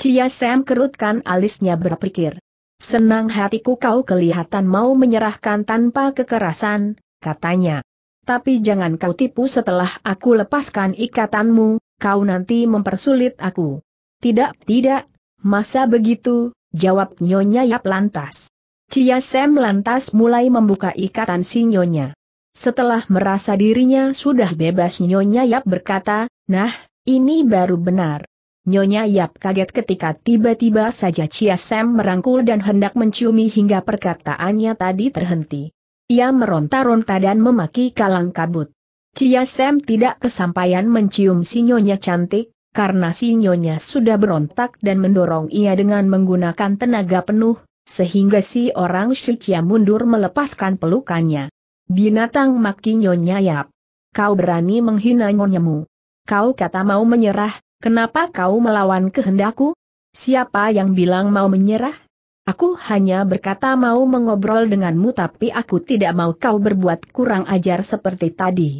Cia Sam kerutkan alisnya berpikir. Senang hatiku kau kelihatan mau menyerahkan tanpa kekerasan, katanya. Tapi jangan kau tipu setelah aku lepaskan ikatanmu, kau nanti mempersulit aku. Tidak, tidak, masa begitu, jawab Nyonya Yap lantas. Cia Sem lantas mulai membuka ikatan si Nyonya. Setelah merasa dirinya sudah bebas Nyonya Yap berkata, nah, ini baru benar. Nyonya Yap kaget ketika tiba-tiba saja Chia Sam merangkul dan hendak menciumi hingga perkataannya tadi terhenti. Ia meronta-ronta dan memaki kalang kabut. Chia Sam tidak kesampaian mencium si Nyonya cantik, karena si Nyonya sudah berontak dan mendorong ia dengan menggunakan tenaga penuh, sehingga si orang Chia mundur melepaskan pelukannya. Binatang maki Nyonya Yap. Kau berani menghina Nyonyamu. Kau kata mau menyerah, Kenapa kau melawan kehendakku? Siapa yang bilang mau menyerah? Aku hanya berkata mau mengobrol denganmu tapi aku tidak mau kau berbuat kurang ajar seperti tadi.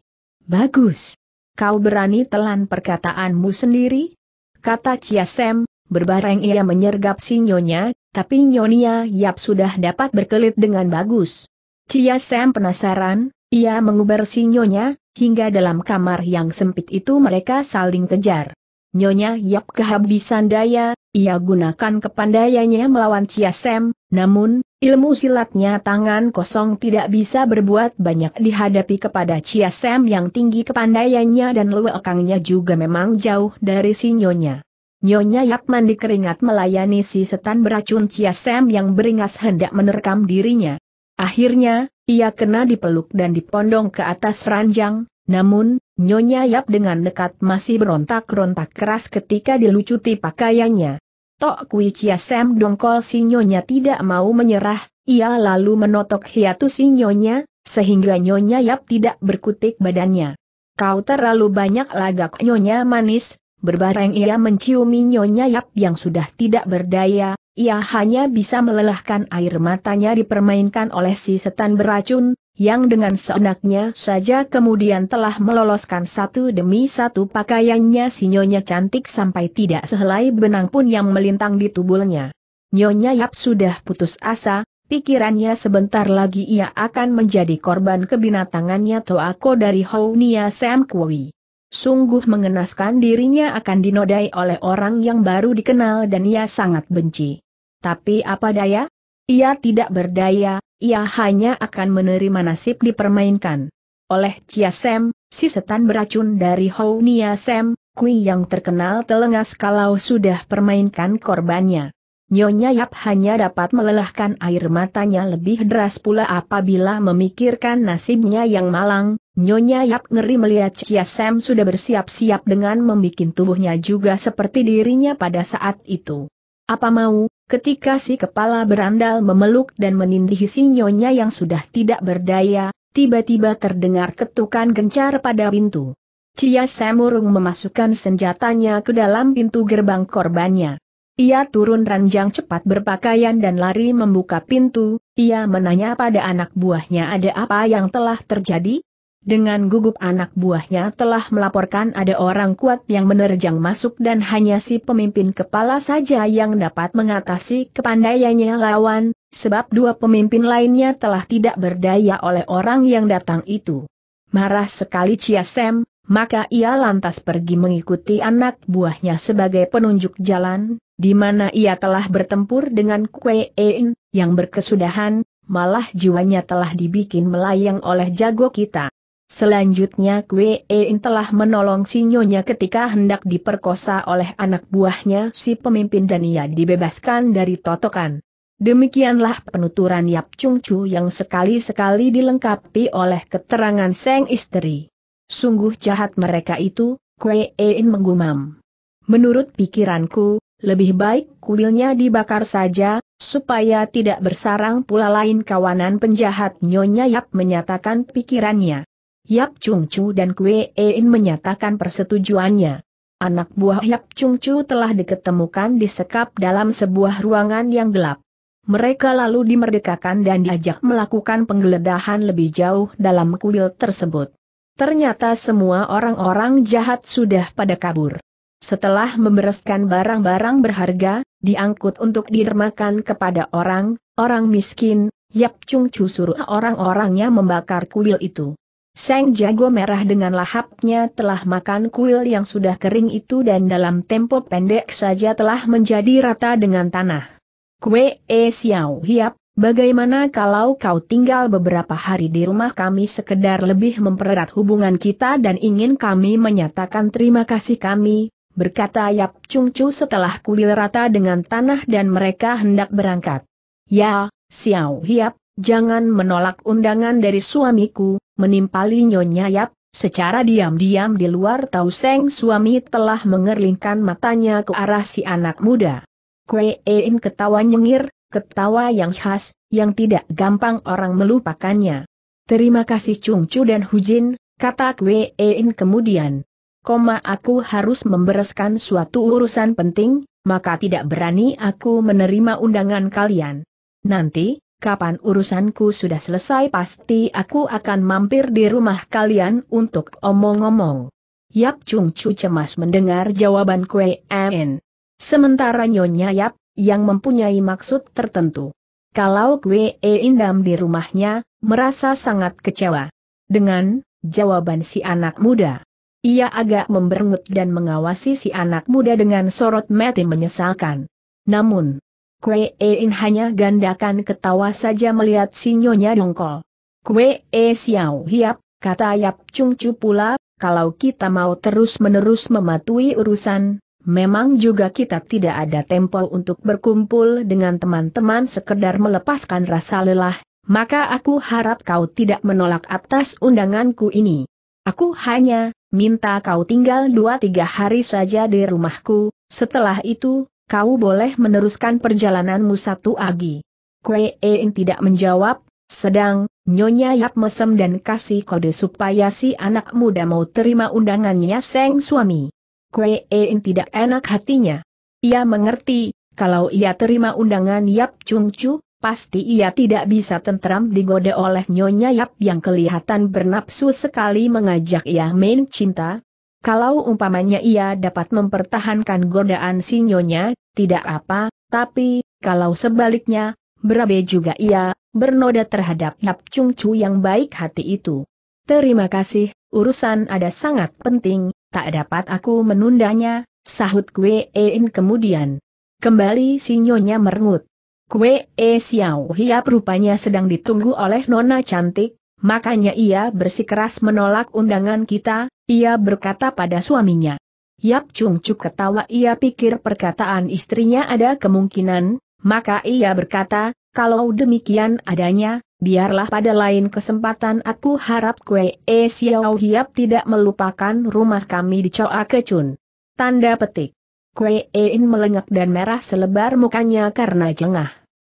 Bagus. Kau berani telan perkataanmu sendiri? Kata Chia Sem, berbareng ia menyergap si Nyonya, tapi Nyonya Yap sudah dapat berkelit dengan bagus. Chia Sem penasaran, ia mengubar si Nyonya, hingga dalam kamar yang sempit itu mereka saling kejar. Nyonya Yap kehabisan daya, ia gunakan kepandaiannya melawan Chia Ciasem, namun, ilmu silatnya tangan kosong tidak bisa berbuat banyak dihadapi kepada Chia Ciasem yang tinggi kepandaiannya dan luekangnya juga memang jauh dari si Nyonya. Nyonya Yap mandi keringat melayani si setan beracun Chia Ciasem yang beringas hendak menerkam dirinya. Akhirnya, ia kena dipeluk dan dipondong ke atas ranjang, namun, Nyonya Yap dengan dekat masih berontak-rontak keras ketika dilucuti pakaiannya. Tok Kui Chia Sam dongkol si Nyonya tidak mau menyerah, ia lalu menotok hiatu si Nyonya, sehingga Nyonya Yap tidak berkutik badannya. Kau terlalu banyak lagak Nyonya manis, berbareng ia menciumi Nyonya Yap yang sudah tidak berdaya, ia hanya bisa melelahkan air matanya dipermainkan oleh si setan beracun, yang dengan seenaknya saja kemudian telah meloloskan satu demi satu pakaiannya si Nyonya cantik sampai tidak sehelai benang pun yang melintang di tubuhnya. Nyonya Yap sudah putus asa, pikirannya sebentar lagi ia akan menjadi korban kebinatangannya Toako dari Hounia Sam Kui. Sungguh mengenaskan dirinya akan dinodai oleh orang yang baru dikenal dan ia sangat benci. Tapi apa daya? Ia tidak berdaya, ia hanya akan menerima nasib dipermainkan. Oleh Chia Sam, si setan beracun dari Hounia Sam, Kui yang terkenal telengas kalau sudah permainkan korbannya. Nyonya Yap hanya dapat melelahkan air matanya lebih deras pula apabila memikirkan nasibnya yang malang, Nyonya Yap ngeri melihat Chia Sam sudah bersiap-siap dengan membuat tubuhnya juga seperti dirinya pada saat itu. Apa mau, Ketika si kepala berandal memeluk dan menindih si nyonya yang sudah tidak berdaya, tiba-tiba terdengar ketukan gencar pada pintu. Cia Semurung memasukkan senjatanya ke dalam pintu gerbang korbannya. Ia turun ranjang cepat berpakaian dan lari membuka pintu, ia menanya pada anak buahnya ada apa yang telah terjadi? Dengan gugup anak buahnya telah melaporkan ada orang kuat yang menerjang masuk dan hanya si pemimpin kepala saja yang dapat mengatasi kepandaiannya lawan, sebab dua pemimpin lainnya telah tidak berdaya oleh orang yang datang itu. Marah sekali Chia Sam, maka ia lantas pergi mengikuti anak buahnya sebagai penunjuk jalan, di mana ia telah bertempur dengan Kue En, yang berkesudahan, malah jiwanya telah dibikin melayang oleh jago kita. Selanjutnya Kwe In telah menolong si Nyonya ketika hendak diperkosa oleh anak buahnya si pemimpin dan ia dibebaskan dari totokan. Demikianlah penuturan Yap Chung Chu yang sekali-sekali dilengkapi oleh keterangan Seng Istri. Sungguh jahat mereka itu, Kue In menggumam. Menurut pikiranku, lebih baik kuilnya dibakar saja, supaya tidak bersarang pula lain kawanan penjahat Nyonya Yap menyatakan pikirannya. Yap Chung Chu dan Kue In menyatakan persetujuannya. Anak buah Yap Chung Chu telah diketemukan sekap dalam sebuah ruangan yang gelap. Mereka lalu dimerdekakan dan diajak melakukan penggeledahan lebih jauh dalam kuil tersebut. Ternyata semua orang-orang jahat sudah pada kabur. Setelah membereskan barang-barang berharga, diangkut untuk didermakan kepada orang, orang miskin, Yap Chung Chu suruh orang-orangnya membakar kuil itu. Sang jago merah dengan lahapnya telah makan kuil yang sudah kering itu dan dalam tempo pendek saja telah menjadi rata dengan tanah. Kue e xiao hiap, bagaimana kalau kau tinggal beberapa hari di rumah kami sekedar lebih mempererat hubungan kita dan ingin kami menyatakan terima kasih kami, berkata Yap Chung Chu setelah kuil rata dengan tanah dan mereka hendak berangkat. Ya, Xiao Hiap, jangan menolak undangan dari suamiku, menimpali Nyonya Yap, secara diam-diam di luar tahu Seng suami telah mengerlingkan matanya ke arah si anak muda. Kue Ein ketawa nyengir, ketawa yang khas, yang tidak gampang orang melupakannya. Terima kasih Chung Chu dan Hujin, kata Kue Ein kemudian. Koma aku harus membereskan suatu urusan penting, maka tidak berani aku menerima undangan kalian. Nanti, kapan urusanku sudah selesai pasti aku akan mampir di rumah kalian untuk omong-omong. Yap Chung Chu cemas mendengar jawaban Kue En. Sementara Nyonya Yap, yang mempunyai maksud tertentu. Kalau Kue Indam di rumahnya, merasa sangat kecewa. Dengan jawaban si anak muda. Ia agak memberengut dan mengawasi si anak muda dengan sorot mati menyesalkan. Namun, Kue e In hanya gandakan ketawa saja melihat sinyonya dongkol. Kue E Xiao Hiap, kata Yap Chung Chu pula, kalau kita mau terus-menerus mematuhi urusan, memang juga kita tidak ada tempo untuk berkumpul dengan teman-teman sekedar melepaskan rasa lelah, maka aku harap kau tidak menolak atas undanganku ini. Aku hanya minta kau tinggal dua tiga hari saja di rumahku, setelah itu kau boleh meneruskan perjalananmu satu agi. Kue Eing tidak menjawab, sedang, Nyonya Yap mesem dan kasih kode supaya si anak muda mau terima undangannya Seng suami. Kue Eing tidak enak hatinya. Ia mengerti, kalau ia terima undangan Yap Chung Chu, pasti ia tidak bisa tentram digoda oleh Nyonya Yap yang kelihatan bernapsu sekali mengajak ia main cinta, kalau umpamanya ia dapat mempertahankan godaan sinyonya, tidak apa, tapi, kalau sebaliknya, berabe juga ia, bernoda terhadap Yap Chung Chu yang baik hati itu. Terima kasih, urusan ada sangat penting, tak dapat aku menundanya, sahut Kwe En kemudian. Kembali sinyonya merengut. Kwe E Xiao Hiap rupanya sedang ditunggu oleh nona cantik, Makanya ia bersikeras menolak undangan kita, ia berkata pada suaminya. Yap Chung Chuk ketawa ia pikir perkataan istrinya ada kemungkinan, maka ia berkata, kalau demikian adanya, biarlah pada lain kesempatan aku harap kue e Xiao Hiap tidak melupakan rumah kami di Choa Kecun. Tanda petik. Kue Ein melengak dan merah selebar mukanya karena jengah.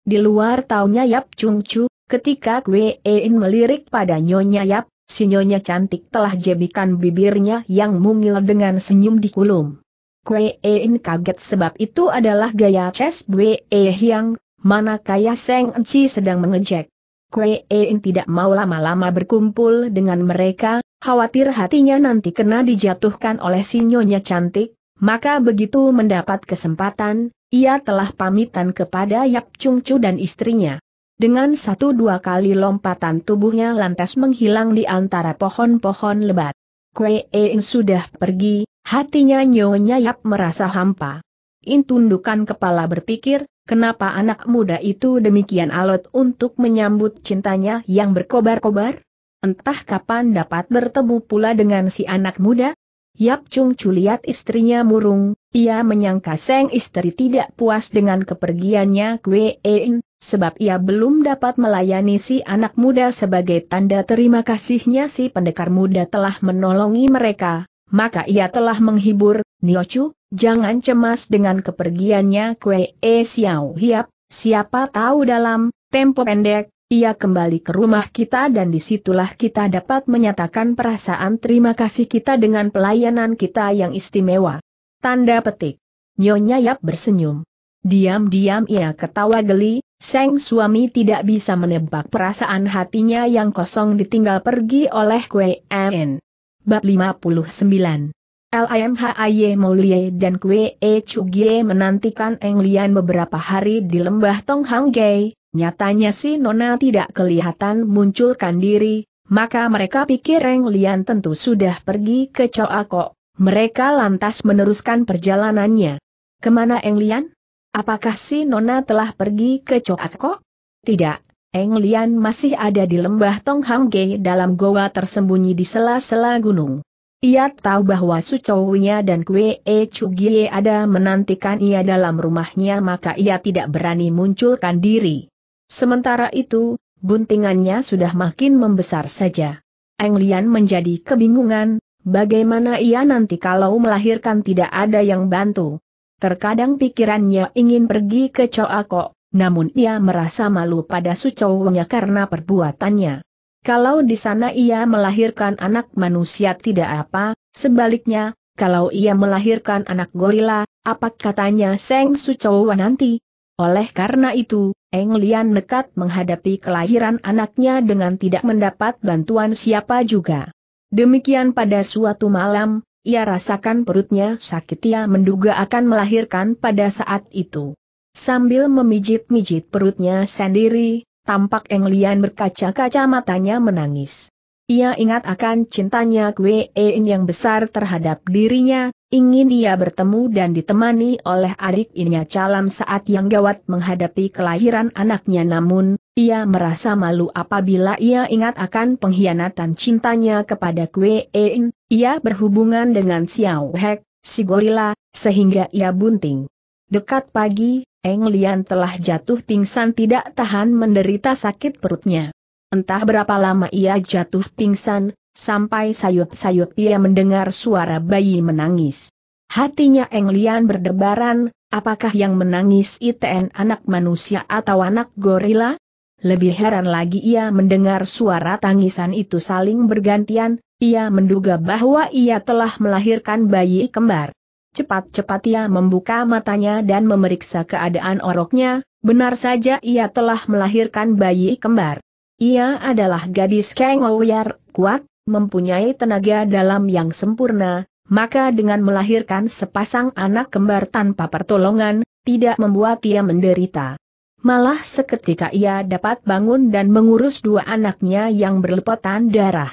Di luar taunya Yap Chung Chu, Ketika Kwe In melirik pada Nyonya Yap, si Nyonya cantik telah jebikan bibirnya yang mungil dengan senyum kulum. Kwe In kaget sebab itu adalah gaya Ches Bwe yang mana kaya Seng Enci sedang mengejek. Kwe In tidak mau lama-lama berkumpul dengan mereka, khawatir hatinya nanti kena dijatuhkan oleh si Nyonya cantik, maka begitu mendapat kesempatan, ia telah pamitan kepada Yap Chung Chu dan istrinya. Dengan satu dua kali lompatan tubuhnya lantas menghilang di antara pohon-pohon lebat. Kue sudah pergi, hatinya Nyonya Yap merasa hampa. Intundukan kepala berpikir, kenapa anak muda itu demikian alot untuk menyambut cintanya yang berkobar-kobar? Entah kapan dapat bertemu pula dengan si anak muda? Yap Chung Chu lihat istrinya murung, ia menyangka seng istri tidak puas dengan kepergiannya Kue sebab ia belum dapat melayani si anak muda sebagai tanda terima kasihnya si pendekar muda telah menolongi mereka, maka ia telah menghibur, Niochu, jangan cemas dengan kepergiannya Kue E Xiao Hiap, siapa tahu dalam, tempo pendek, ia kembali ke rumah kita dan disitulah kita dapat menyatakan perasaan terima kasih kita dengan pelayanan kita yang istimewa. Tanda petik. Nyonya Yap bersenyum. Diam-diam ia ketawa geli, Seng suami tidak bisa menebak perasaan hatinya yang kosong ditinggal pergi oleh Kwe En. Bab 59 LIMHAY Mulye dan Kwe E Chugie menantikan Eng Lian beberapa hari di lembah Tonghang Gai, nyatanya si Nona tidak kelihatan munculkan diri, maka mereka pikir Eng Lian tentu sudah pergi ke Kok. Mereka lantas meneruskan perjalanannya. Kemana Eng Lian? Apakah si Nona telah pergi ke Coakko? Tidak, Eng Lian masih ada di lembah Tonghangge dalam goa tersembunyi di sela-sela gunung. Ia tahu bahwa sucowinya dan Kue E Chugie ada menantikan ia dalam rumahnya maka ia tidak berani munculkan diri. Sementara itu, buntingannya sudah makin membesar saja. Eng Lian menjadi kebingungan, bagaimana ia nanti kalau melahirkan tidak ada yang bantu. Terkadang pikirannya ingin pergi ke Coako, namun ia merasa malu pada sucowongnya karena perbuatannya. Kalau di sana ia melahirkan anak manusia tidak apa, sebaliknya, kalau ia melahirkan anak gorila, apa katanya Seng Sucowa nanti? Oleh karena itu, Eng Lian nekat menghadapi kelahiran anaknya dengan tidak mendapat bantuan siapa juga. Demikian pada suatu malam, ia rasakan perutnya sakit ia menduga akan melahirkan pada saat itu. Sambil memijit-mijit perutnya sendiri, tampak Eng Lian berkaca-kaca matanya menangis. Ia ingat akan cintanya Kwe yang besar terhadap dirinya, ingin ia bertemu dan ditemani oleh adik ininya Calam saat yang gawat menghadapi kelahiran anaknya namun, ia merasa malu apabila ia ingat akan pengkhianatan cintanya kepada Kwe ia berhubungan dengan Xiao Hek, si gorila, sehingga ia bunting. Dekat pagi, Eng Lian telah jatuh pingsan tidak tahan menderita sakit perutnya. Entah berapa lama ia jatuh pingsan, Sampai sayut-sayut, ia mendengar suara bayi menangis. Hatinya Eng Lian berdebaran, apakah yang menangis ITN anak manusia atau anak gorila? Lebih heran lagi ia mendengar suara tangisan itu saling bergantian, ia menduga bahwa ia telah melahirkan bayi kembar. Cepat-cepat ia membuka matanya dan memeriksa keadaan oroknya, benar saja ia telah melahirkan bayi kembar. Ia adalah gadis Kang kuat, mempunyai tenaga dalam yang sempurna, maka dengan melahirkan sepasang anak kembar tanpa pertolongan, tidak membuat ia menderita. Malah seketika ia dapat bangun dan mengurus dua anaknya yang berlepotan darah.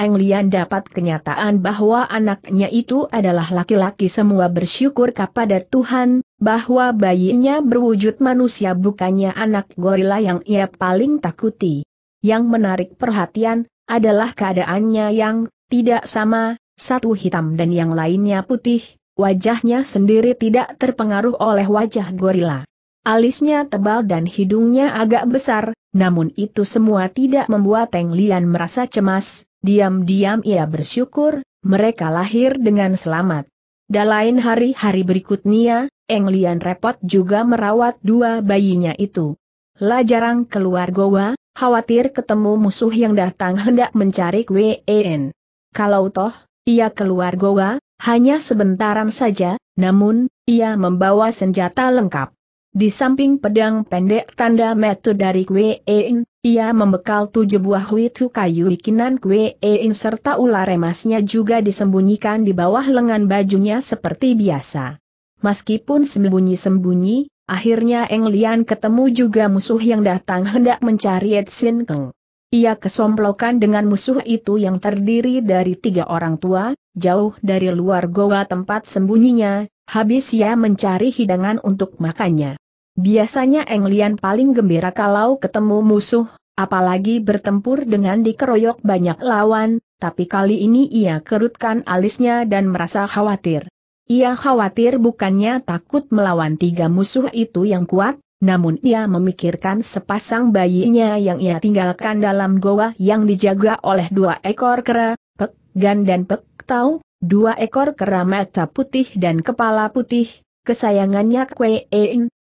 Anglian dapat kenyataan bahwa anaknya itu adalah laki-laki semua bersyukur kepada Tuhan, bahwa bayinya berwujud manusia bukannya anak gorila yang ia paling takuti. Yang menarik perhatian, adalah keadaannya yang tidak sama, satu hitam dan yang lainnya putih, wajahnya sendiri tidak terpengaruh oleh wajah gorila. Alisnya tebal dan hidungnya agak besar, namun itu semua tidak membuat Teng Lian merasa cemas, diam-diam ia bersyukur, mereka lahir dengan selamat. Dalam hari-hari berikutnya, Eng Lian repot juga merawat dua bayinya itu. La jarang keluar goa, khawatir ketemu musuh yang datang hendak mencari Wen. Kalau toh, ia keluar goa, hanya sebentaran saja, namun, ia membawa senjata lengkap. Di samping pedang pendek tanda metu dari Wen, ia membekal tujuh buah witu kayu ikinan Wen serta ular emasnya juga disembunyikan di bawah lengan bajunya seperti biasa. Meskipun sembunyi-sembunyi, Akhirnya Eng Lian ketemu juga musuh yang datang hendak mencari Ed Sin Keng. Ia kesomplokan dengan musuh itu yang terdiri dari tiga orang tua, jauh dari luar goa tempat sembunyinya, habis ia mencari hidangan untuk makannya. Biasanya Eng Lian paling gembira kalau ketemu musuh, apalagi bertempur dengan dikeroyok banyak lawan, tapi kali ini ia kerutkan alisnya dan merasa khawatir. Ia khawatir bukannya takut melawan tiga musuh itu yang kuat, namun ia memikirkan sepasang bayinya yang ia tinggalkan dalam goa yang dijaga oleh dua ekor kera, Pek Gan dan Pek Tau, dua ekor kera mata putih dan kepala putih, kesayangannya Kwe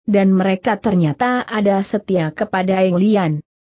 dan mereka ternyata ada setia kepada Yang Lian.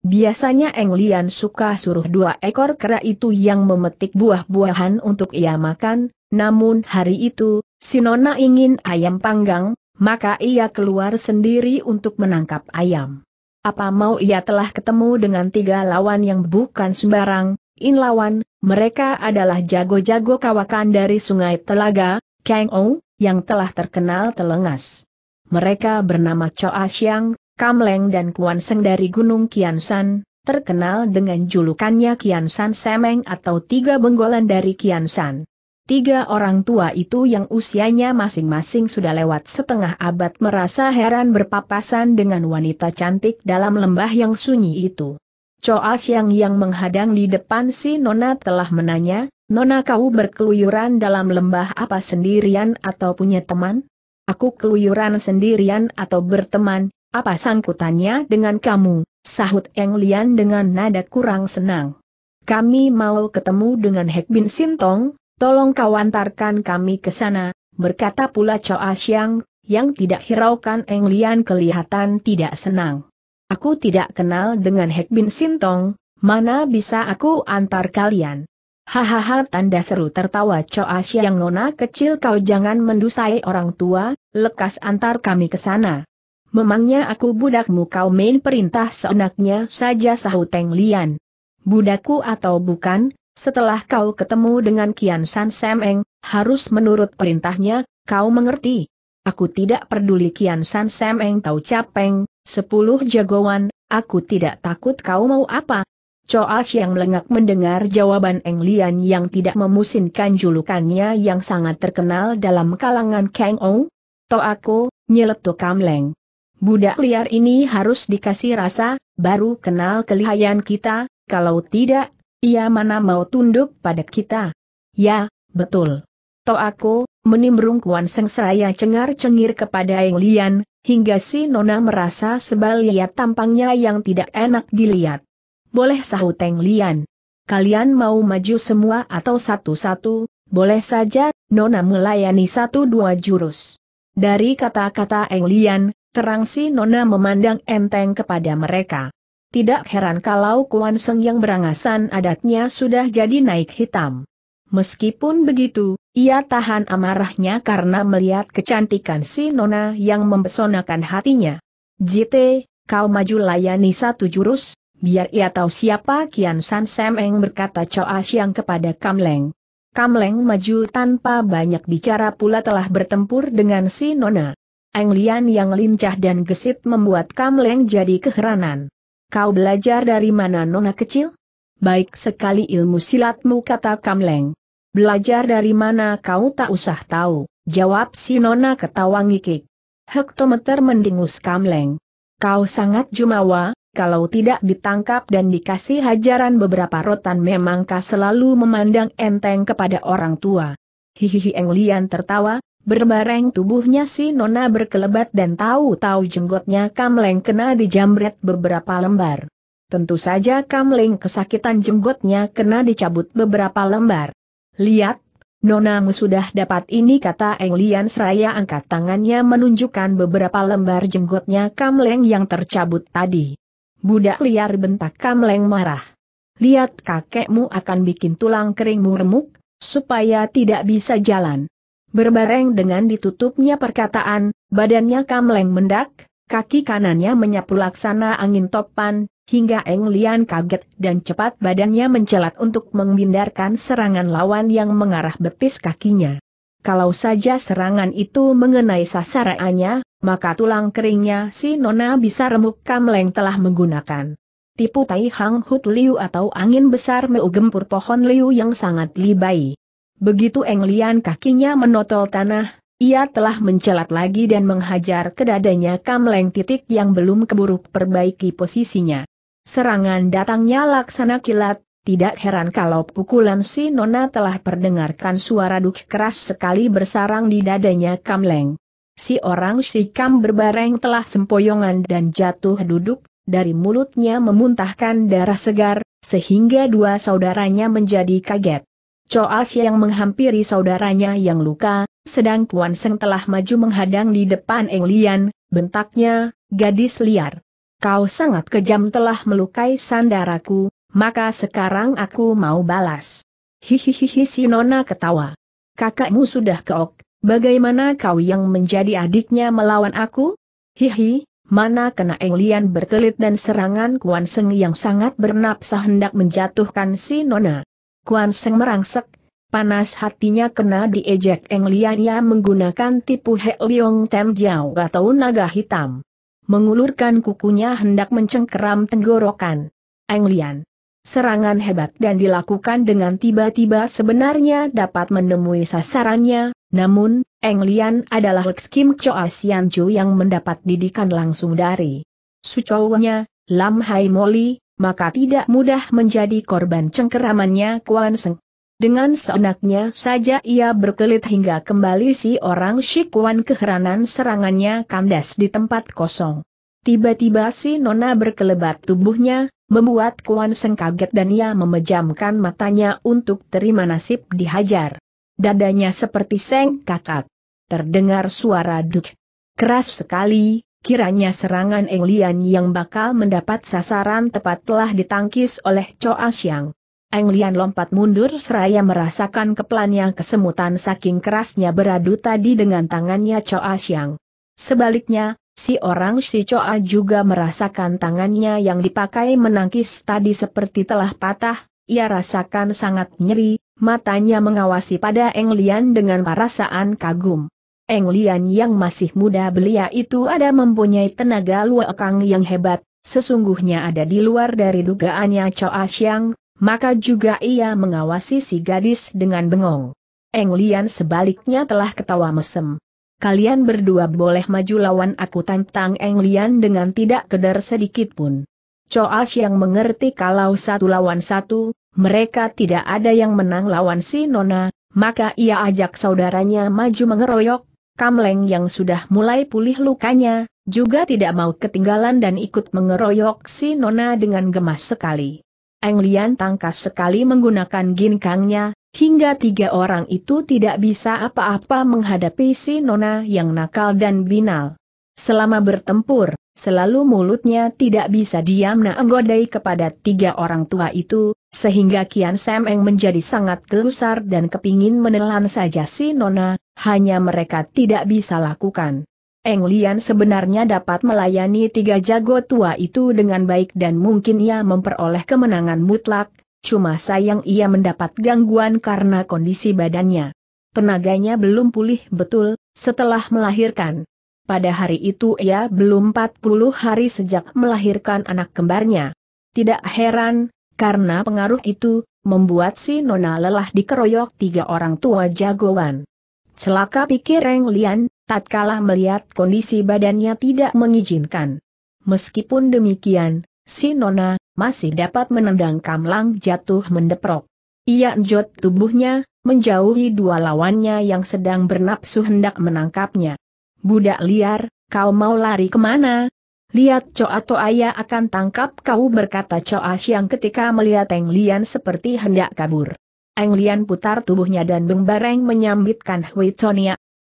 Biasanya Eng Lian suka suruh dua ekor kera itu yang memetik buah-buahan untuk ia makan, namun hari itu, si Nona ingin ayam panggang, maka ia keluar sendiri untuk menangkap ayam. Apa mau ia telah ketemu dengan tiga lawan yang bukan sembarang, in lawan, mereka adalah jago-jago kawakan dari sungai Telaga, Kang Ou, yang telah terkenal telengas. Mereka bernama Choa Xiang, Kamleng dan Kuan Seng dari Gunung Kian San, terkenal dengan julukannya Kian San Semeng atau Tiga Benggolan dari Kian San. Tiga orang tua itu yang usianya masing-masing sudah lewat setengah abad merasa heran berpapasan dengan wanita cantik dalam lembah yang sunyi itu. Choa Siang yang menghadang di depan si Nona telah menanya, Nona kau berkeluyuran dalam lembah apa sendirian atau punya teman? Aku keluyuran sendirian atau berteman, apa sangkutannya dengan kamu? Sahut Eng Lian dengan nada kurang senang. Kami mau ketemu dengan Hek Bin Sintong, tolong kau antarkan kami ke sana, berkata pula Choa Siang, yang tidak hiraukan Eng Lian kelihatan tidak senang. Aku tidak kenal dengan Hek Bin Sintong, mana bisa aku antar kalian? Hahaha tanda seru tertawa Choa Siang Nona kecil kau jangan mendusai orang tua, lekas antar kami ke sana. Memangnya aku budakmu kau main perintah seenaknya saja sahut Teng Lian. Budakku atau bukan, setelah kau ketemu dengan Kian San Semeng, harus menurut perintahnya, kau mengerti. Aku tidak peduli Kian San Semeng tahu capeng, sepuluh jagoan, aku tidak takut kau mau apa. Coas yang lengak mendengar jawaban Eng Lian yang tidak memusinkan julukannya yang sangat terkenal dalam kalangan Kang Ou. To aku, nyeletuk Kamleng. Budak liar ini harus dikasih rasa, baru kenal kelihayan kita, kalau tidak, ia mana mau tunduk pada kita. Ya, betul. To aku, menimbrung Kuan Seng seraya cengar-cengir kepada Eng Lian, hingga si Nona merasa sebal lihat tampangnya yang tidak enak dilihat. Boleh sahut Eng Lian. Kalian mau maju semua atau satu-satu, boleh saja, Nona melayani satu dua jurus. Dari kata-kata Eng Lian, Terang si Nona memandang enteng kepada mereka. Tidak heran kalau Kuan Seng yang berangasan adatnya sudah jadi naik hitam. Meskipun begitu, ia tahan amarahnya karena melihat kecantikan si Nona yang mempesonakan hatinya. JT, kau maju layani satu jurus, biar ia tahu siapa Kian San Semeng berkata Choa Siang kepada Kamleng. Kamleng maju tanpa banyak bicara pula telah bertempur dengan si Nona. Eng Lian yang lincah dan gesit membuat Kam Leng jadi keheranan. Kau belajar dari mana nona kecil? Baik sekali ilmu silatmu kata Kam Leng. Belajar dari mana kau tak usah tahu, jawab si nona ketawa ngikik. Hektometer mendingus Leng. Kau sangat jumawa, kalau tidak ditangkap dan dikasih hajaran beberapa rotan memang kau selalu memandang enteng kepada orang tua. Hihihi Eng Lian tertawa, Berbareng tubuhnya si Nona berkelebat dan tahu-tahu jenggotnya Kamleng kena dijamret beberapa lembar. Tentu saja Kamleng kesakitan jenggotnya kena dicabut beberapa lembar. Lihat, Nona Nonamu sudah dapat ini kata Eng Lian seraya angkat tangannya menunjukkan beberapa lembar jenggotnya Kamleng yang tercabut tadi. Budak liar bentak Kamleng marah. Lihat kakekmu akan bikin tulang keringmu remuk, supaya tidak bisa jalan. Berbareng dengan ditutupnya perkataan, badannya kamleng mendak, kaki kanannya menyapu laksana angin topan, hingga Eng Lian kaget dan cepat badannya mencelat untuk menghindarkan serangan lawan yang mengarah betis kakinya. Kalau saja serangan itu mengenai sasaraannya, maka tulang keringnya si Nona bisa remuk kamleng telah menggunakan. Tipu Tai Hang Hut Liu atau angin besar meugempur pohon Liu yang sangat libai. Begitu Englian kakinya menotol tanah, ia telah mencelat lagi dan menghajar ke dadanya Kam Leng titik yang belum keburu perbaiki posisinya. Serangan datangnya laksana kilat, tidak heran kalau pukulan si Nona telah perdengarkan suara duk keras sekali bersarang di dadanya Kam Leng. Si orang si Kam berbareng telah sempoyongan dan jatuh duduk, dari mulutnya memuntahkan darah segar, sehingga dua saudaranya menjadi kaget. Coas yang menghampiri saudaranya yang luka, sedang Kuan Seng telah maju menghadang di depan Eng Lian, bentaknya, gadis liar. Kau sangat kejam telah melukai sandaraku, maka sekarang aku mau balas. Hihihihi si Nona ketawa. Kakakmu sudah keok, bagaimana kau yang menjadi adiknya melawan aku? Hihi, mana kena Eng Lian berkelit dan serangan Kuan Seng yang sangat bernapsa hendak menjatuhkan si Nona. Kuan Seng merangsek, panas hatinya kena diejek Eng Liania menggunakan tipu Hek Liong Tem Jiao atau naga hitam. Mengulurkan kukunya hendak mencengkeram tenggorokan. Eng Lian. Serangan hebat dan dilakukan dengan tiba-tiba sebenarnya dapat menemui sasarannya, namun, Eng Lian adalah Lex Kim Choa Sian Chu yang mendapat didikan langsung dari sucowanya Lam Hai Moli, maka tidak mudah menjadi korban cengkeramannya Kuan Seng. Dengan seenaknya saja ia berkelit hingga kembali si orang Shikuan keheranan serangannya kandas di tempat kosong. Tiba-tiba si Nona berkelebat tubuhnya, membuat Kuan Seng kaget dan ia memejamkan matanya untuk terima nasib dihajar. Dadanya seperti seng kakak. Terdengar suara duk. Keras sekali, Kiranya serangan Englian yang bakal mendapat sasaran tepat telah ditangkis oleh Choa Siang. Eng lompat mundur seraya merasakan kepelannya kesemutan saking kerasnya beradu tadi dengan tangannya Choa Siang. Sebaliknya, si orang si Choa juga merasakan tangannya yang dipakai menangkis tadi seperti telah patah, ia rasakan sangat nyeri, matanya mengawasi pada Englian dengan perasaan kagum. Eng Lian yang masih muda belia itu ada mempunyai tenaga luakang yang hebat, sesungguhnya ada di luar dari dugaannya Choa Xiang, maka juga ia mengawasi si gadis dengan bengong. Eng Lian sebaliknya telah ketawa mesem. Kalian berdua boleh maju lawan aku tantang Eng Lian dengan tidak kedar sedikit pun. Choa yang mengerti kalau satu lawan satu, mereka tidak ada yang menang lawan si Nona, maka ia ajak saudaranya maju mengeroyok, Kamleng yang sudah mulai pulih lukanya, juga tidak mau ketinggalan dan ikut mengeroyok si Nona dengan gemas sekali. Eng Lian tangkas sekali menggunakan ginkangnya, hingga tiga orang itu tidak bisa apa-apa menghadapi si Nona yang nakal dan binal. Selama bertempur, selalu mulutnya tidak bisa diam nah kepada tiga orang tua itu, sehingga Kian Semeng menjadi sangat gelusar dan kepingin menelan saja si Nona, hanya mereka tidak bisa lakukan. Eng Lian sebenarnya dapat melayani tiga jago tua itu dengan baik dan mungkin ia memperoleh kemenangan mutlak, cuma sayang ia mendapat gangguan karena kondisi badannya. Tenaganya belum pulih betul, setelah melahirkan. Pada hari itu ia belum 40 hari sejak melahirkan anak kembarnya. Tidak heran, karena pengaruh itu, membuat si Nona lelah dikeroyok tiga orang tua jagoan. Celaka pikir Reng Lian, tatkala melihat kondisi badannya tidak mengizinkan. Meskipun demikian, si Nona masih dapat menendang Kamlang jatuh mendeprok. Ia njot tubuhnya, menjauhi dua lawannya yang sedang bernapsu hendak menangkapnya. Budak liar, kau mau lari kemana? Lihat atau ayah akan tangkap kau berkata Coa Siang ketika melihat Eng Lian seperti hendak kabur. Eng Lian putar tubuhnya dan bengbareng menyambitkan Hui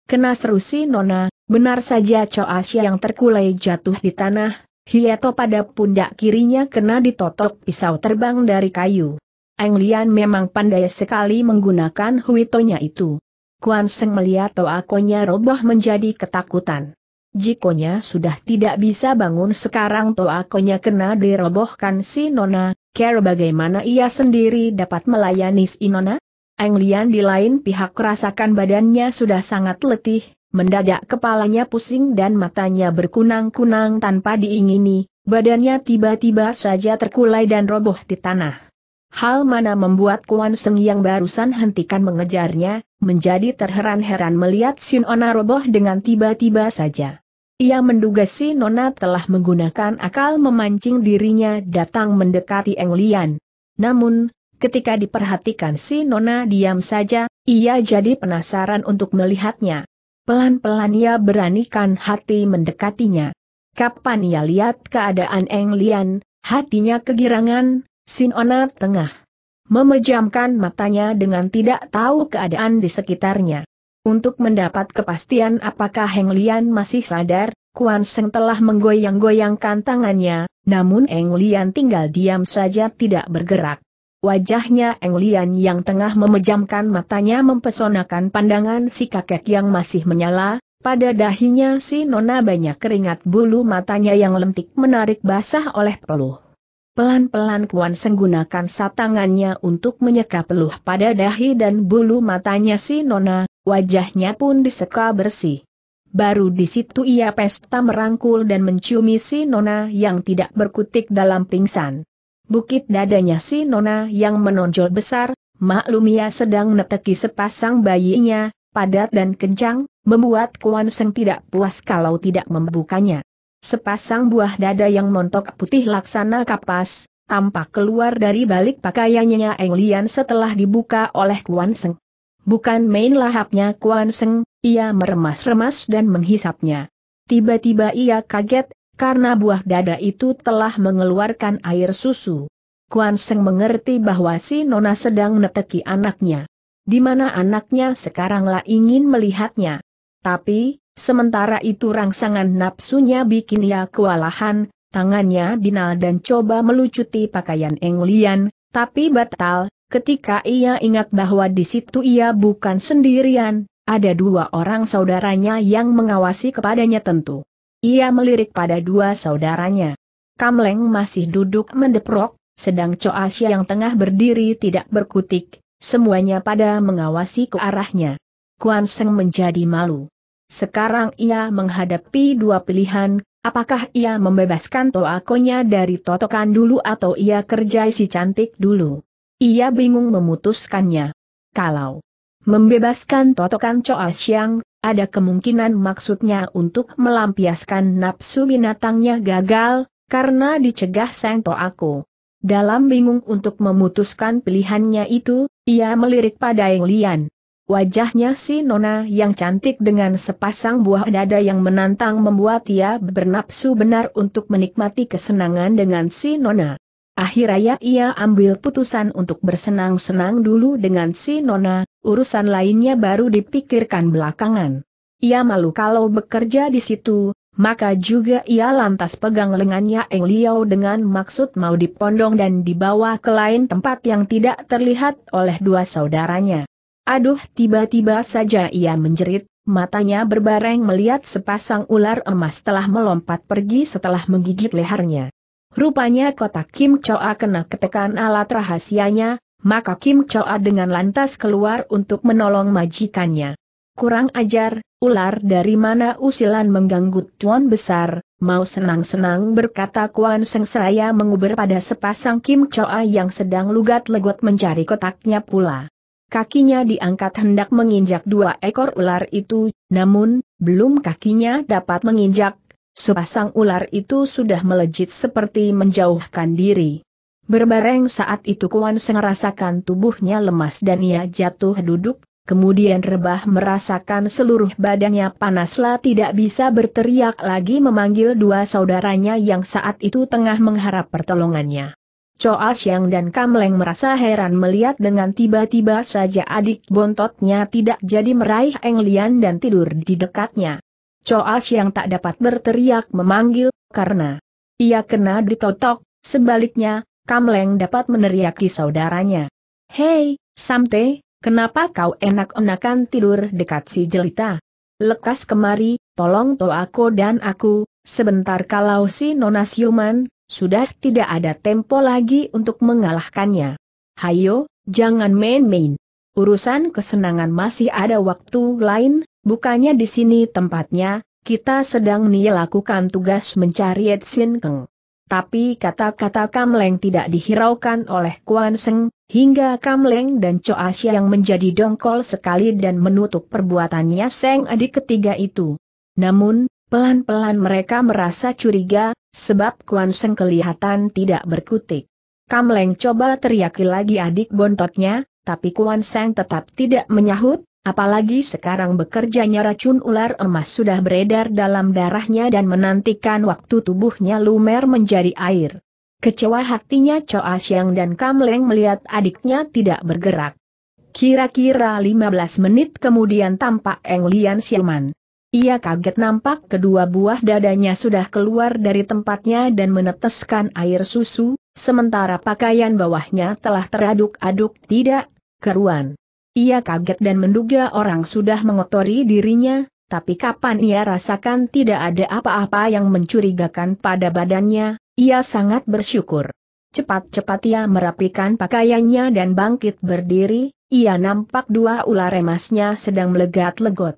Kena seru si Nona, benar saja Coa Siang terkulai jatuh di tanah, Hiato pada pundak kirinya kena ditotok pisau terbang dari kayu. Eng Lian memang pandai sekali menggunakan Huitonya itu. Kuan Seng melihat toakonya roboh menjadi ketakutan. Jikonya sudah tidak bisa bangun sekarang toakonya kena dirobohkan si Nona, care bagaimana ia sendiri dapat melayani si Nona? Eng di lain pihak rasakan badannya sudah sangat letih, mendadak kepalanya pusing dan matanya berkunang-kunang tanpa diingini, badannya tiba-tiba saja terkulai dan roboh di tanah. Hal mana membuat Kuan Seng yang barusan hentikan mengejarnya, menjadi terheran-heran melihat Nona roboh dengan tiba-tiba saja. Ia menduga si Nona telah menggunakan akal memancing dirinya datang mendekati Eng Lian. Namun, ketika diperhatikan si Nona diam saja, ia jadi penasaran untuk melihatnya. Pelan-pelan ia beranikan hati mendekatinya. Kapan ia lihat keadaan Eng Lian, hatinya kegirangan, Sinona tengah memejamkan matanya dengan tidak tahu keadaan di sekitarnya. Untuk mendapat kepastian apakah Heng Lian masih sadar, Kuan Seng telah menggoyang-goyangkan tangannya, namun Eng Lian tinggal diam saja tidak bergerak. Wajahnya Eng Lian yang tengah memejamkan matanya mempesonakan pandangan si kakek yang masih menyala, pada dahinya si nona banyak keringat bulu matanya yang lentik menarik basah oleh peluh. Pelan-pelan Kuan Seng gunakan satangannya untuk menyeka peluh pada dahi dan bulu matanya si Nona, wajahnya pun diseka bersih. Baru di situ ia pesta merangkul dan menciumi si Nona yang tidak berkutik dalam pingsan. Bukit dadanya si Nona yang menonjol besar, maklum ia sedang neteki sepasang bayinya, padat dan kencang, membuat Kuan Seng tidak puas kalau tidak membukanya. Sepasang buah dada yang montok putih laksana kapas, tampak keluar dari balik pakaiannya Eng Lian setelah dibuka oleh Kuan Seng. Bukan main lahapnya Kuan Seng, ia meremas-remas dan menghisapnya. Tiba-tiba ia kaget, karena buah dada itu telah mengeluarkan air susu. Kuan Seng mengerti bahwa si Nona sedang neteki anaknya. Di mana anaknya sekaranglah ingin melihatnya. Tapi, Sementara itu rangsangan nafsunya bikin ia kewalahan, tangannya binal dan coba melucuti pakaian Englian, tapi batal, ketika ia ingat bahwa di situ ia bukan sendirian, ada dua orang saudaranya yang mengawasi kepadanya tentu. Ia melirik pada dua saudaranya. Kamleng masih duduk mendeprok, sedang Coasia yang tengah berdiri tidak berkutik, semuanya pada mengawasi ke arahnya. Kuan Seng menjadi malu. Sekarang ia menghadapi dua pilihan, apakah ia membebaskan Toakonya dari totokan dulu atau ia kerjai si cantik dulu. Ia bingung memutuskannya. Kalau membebaskan totokan Choa Siang, ada kemungkinan maksudnya untuk melampiaskan nafsu binatangnya gagal, karena dicegah Seng Toako. Dalam bingung untuk memutuskan pilihannya itu, ia melirik pada Yang Lian. Wajahnya si Nona yang cantik dengan sepasang buah dada yang menantang membuat ia bernapsu benar untuk menikmati kesenangan dengan si Nona. Akhirnya ia ambil putusan untuk bersenang-senang dulu dengan si Nona, urusan lainnya baru dipikirkan belakangan. Ia malu kalau bekerja di situ, maka juga ia lantas pegang lengannya Eng Liao dengan maksud mau dipondong dan dibawa ke lain tempat yang tidak terlihat oleh dua saudaranya. Aduh tiba-tiba saja ia menjerit, matanya berbareng melihat sepasang ular emas telah melompat pergi setelah menggigit lehernya. Rupanya kotak Kim Choa kena ketekan alat rahasianya, maka Kim Choa dengan lantas keluar untuk menolong majikannya. Kurang ajar, ular dari mana usilan mengganggu tuan besar, mau senang-senang berkata Kuan Seng seraya menguber pada sepasang Kim Choa yang sedang lugat-legot mencari kotaknya pula. Kakinya diangkat hendak menginjak dua ekor ular itu, namun, belum kakinya dapat menginjak, sepasang ular itu sudah melejit seperti menjauhkan diri. Berbareng saat itu Kuan Seng rasakan tubuhnya lemas dan ia jatuh duduk, kemudian rebah merasakan seluruh badannya panaslah tidak bisa berteriak lagi memanggil dua saudaranya yang saat itu tengah mengharap pertolongannya. Choa Siang dan Kamleng merasa heran melihat dengan tiba-tiba saja adik bontotnya tidak jadi meraih Eng dan tidur di dekatnya. Choa Siang tak dapat berteriak memanggil, karena ia kena ditotok, sebaliknya, Kamleng dapat meneriaki saudaranya. Hei, Samte, kenapa kau enak-enakan tidur dekat si jelita? Lekas kemari, tolong to aku dan aku, sebentar kalau si Nona Siuman, sudah tidak ada tempo lagi untuk mengalahkannya. Hayo, jangan main-main. Urusan kesenangan masih ada waktu lain, bukannya di sini tempatnya, kita sedang nih lakukan tugas mencari Etsin Keng. Tapi kata-kata Kamleng tidak dihiraukan oleh Kuan Seng, hingga Kamleng dan Choa yang menjadi dongkol sekali dan menutup perbuatannya Seng adik ketiga itu. Namun, Pelan-pelan mereka merasa curiga, sebab Kuan Seng kelihatan tidak berkutik. Kamleng coba teriaki lagi adik bontotnya, tapi Kuan Seng tetap tidak menyahut, apalagi sekarang bekerjanya racun ular emas sudah beredar dalam darahnya dan menantikan waktu tubuhnya lumer menjadi air. Kecewa hatinya Choa Siang dan Kamleng melihat adiknya tidak bergerak. Kira-kira 15 menit kemudian tampak Eng Lian Siaman. Ia kaget nampak kedua buah dadanya sudah keluar dari tempatnya dan meneteskan air susu, sementara pakaian bawahnya telah teraduk-aduk tidak keruan. Ia kaget dan menduga orang sudah mengotori dirinya, tapi kapan ia rasakan tidak ada apa-apa yang mencurigakan pada badannya, ia sangat bersyukur. Cepat-cepat ia merapikan pakaiannya dan bangkit berdiri, ia nampak dua ular emasnya sedang melegat-legot.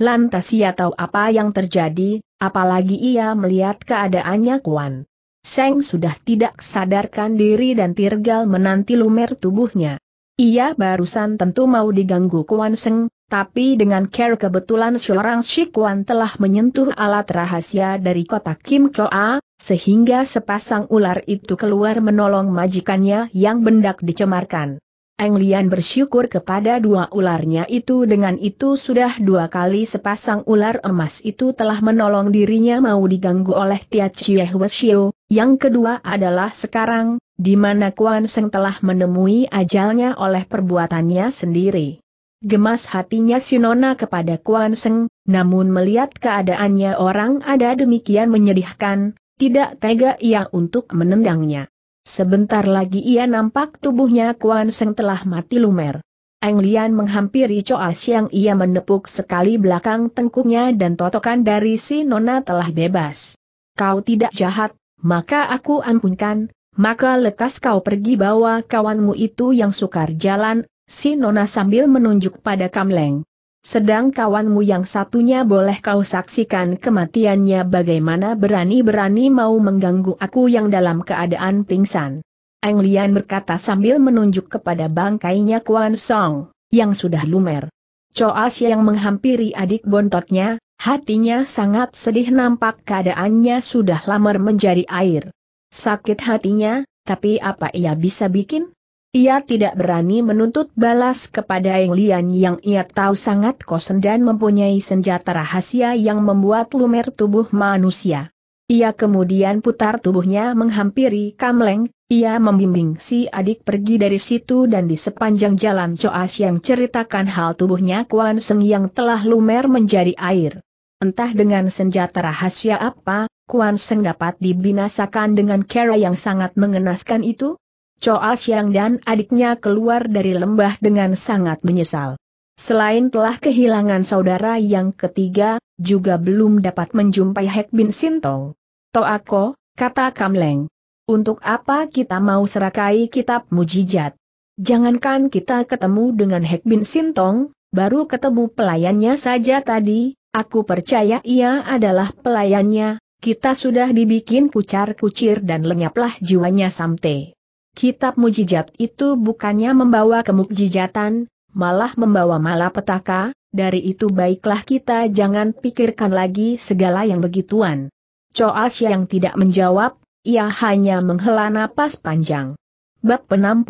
Lantas ia tahu apa yang terjadi, apalagi ia melihat keadaannya Kuan. Seng sudah tidak sadarkan diri dan Tirgal menanti lumer tubuhnya. Ia barusan tentu mau diganggu Kuan Seng, tapi dengan care kebetulan seorang Kuan telah menyentuh alat rahasia dari kota Kim Choa, sehingga sepasang ular itu keluar menolong majikannya yang bendak dicemarkan. Eng Lian bersyukur kepada dua ularnya itu dengan itu sudah dua kali sepasang ular emas itu telah menolong dirinya mau diganggu oleh Tia Chie Wesio, yang kedua adalah sekarang, di mana Kuan Seng telah menemui ajalnya oleh perbuatannya sendiri. Gemas hatinya Sinona kepada Kuan Seng, namun melihat keadaannya orang ada demikian menyedihkan, tidak tega ia untuk menendangnya. Sebentar lagi ia nampak tubuhnya Kuan Seng telah mati lumer. Eng Lian menghampiri Choa Siang ia menepuk sekali belakang tengkuknya dan totokan dari si Nona telah bebas. Kau tidak jahat, maka aku ampunkan, maka lekas kau pergi bawa kawanmu itu yang sukar jalan, si Nona sambil menunjuk pada Kamleng. Sedang kawanmu yang satunya boleh kau saksikan kematiannya bagaimana berani-berani mau mengganggu aku yang dalam keadaan pingsan. Eng Lian berkata sambil menunjuk kepada bangkainya Kuan Song, yang sudah lumer. Coas yang menghampiri adik bontotnya, hatinya sangat sedih nampak keadaannya sudah lamer menjadi air. Sakit hatinya, tapi apa ia bisa bikin? Ia tidak berani menuntut balas kepada Eng Lian yang ia tahu sangat kosen dan mempunyai senjata rahasia yang membuat lumer tubuh manusia. Ia kemudian putar tubuhnya menghampiri Kamleng, ia membimbing si adik pergi dari situ dan di sepanjang jalan Coas yang ceritakan hal tubuhnya Kuan Seng yang telah lumer menjadi air. Entah dengan senjata rahasia apa, Kuan Seng dapat dibinasakan dengan cara yang sangat mengenaskan itu, Choa Siang dan adiknya keluar dari lembah dengan sangat menyesal. Selain telah kehilangan saudara yang ketiga, juga belum dapat menjumpai Hek Bin Sintong. Toako, kata Kamleng. Untuk apa kita mau serakai kitab mujijat? Jangankan kita ketemu dengan Hek Bin Sintong, baru ketemu pelayannya saja tadi, aku percaya ia adalah pelayannya, kita sudah dibikin kucar-kucir dan lenyaplah jiwanya samte. Kitab mujizat itu bukannya membawa kemukjizatan, malah membawa malapetaka, dari itu baiklah kita jangan pikirkan lagi segala yang begituan. Coas yang tidak menjawab, ia hanya menghela napas panjang. Bab 60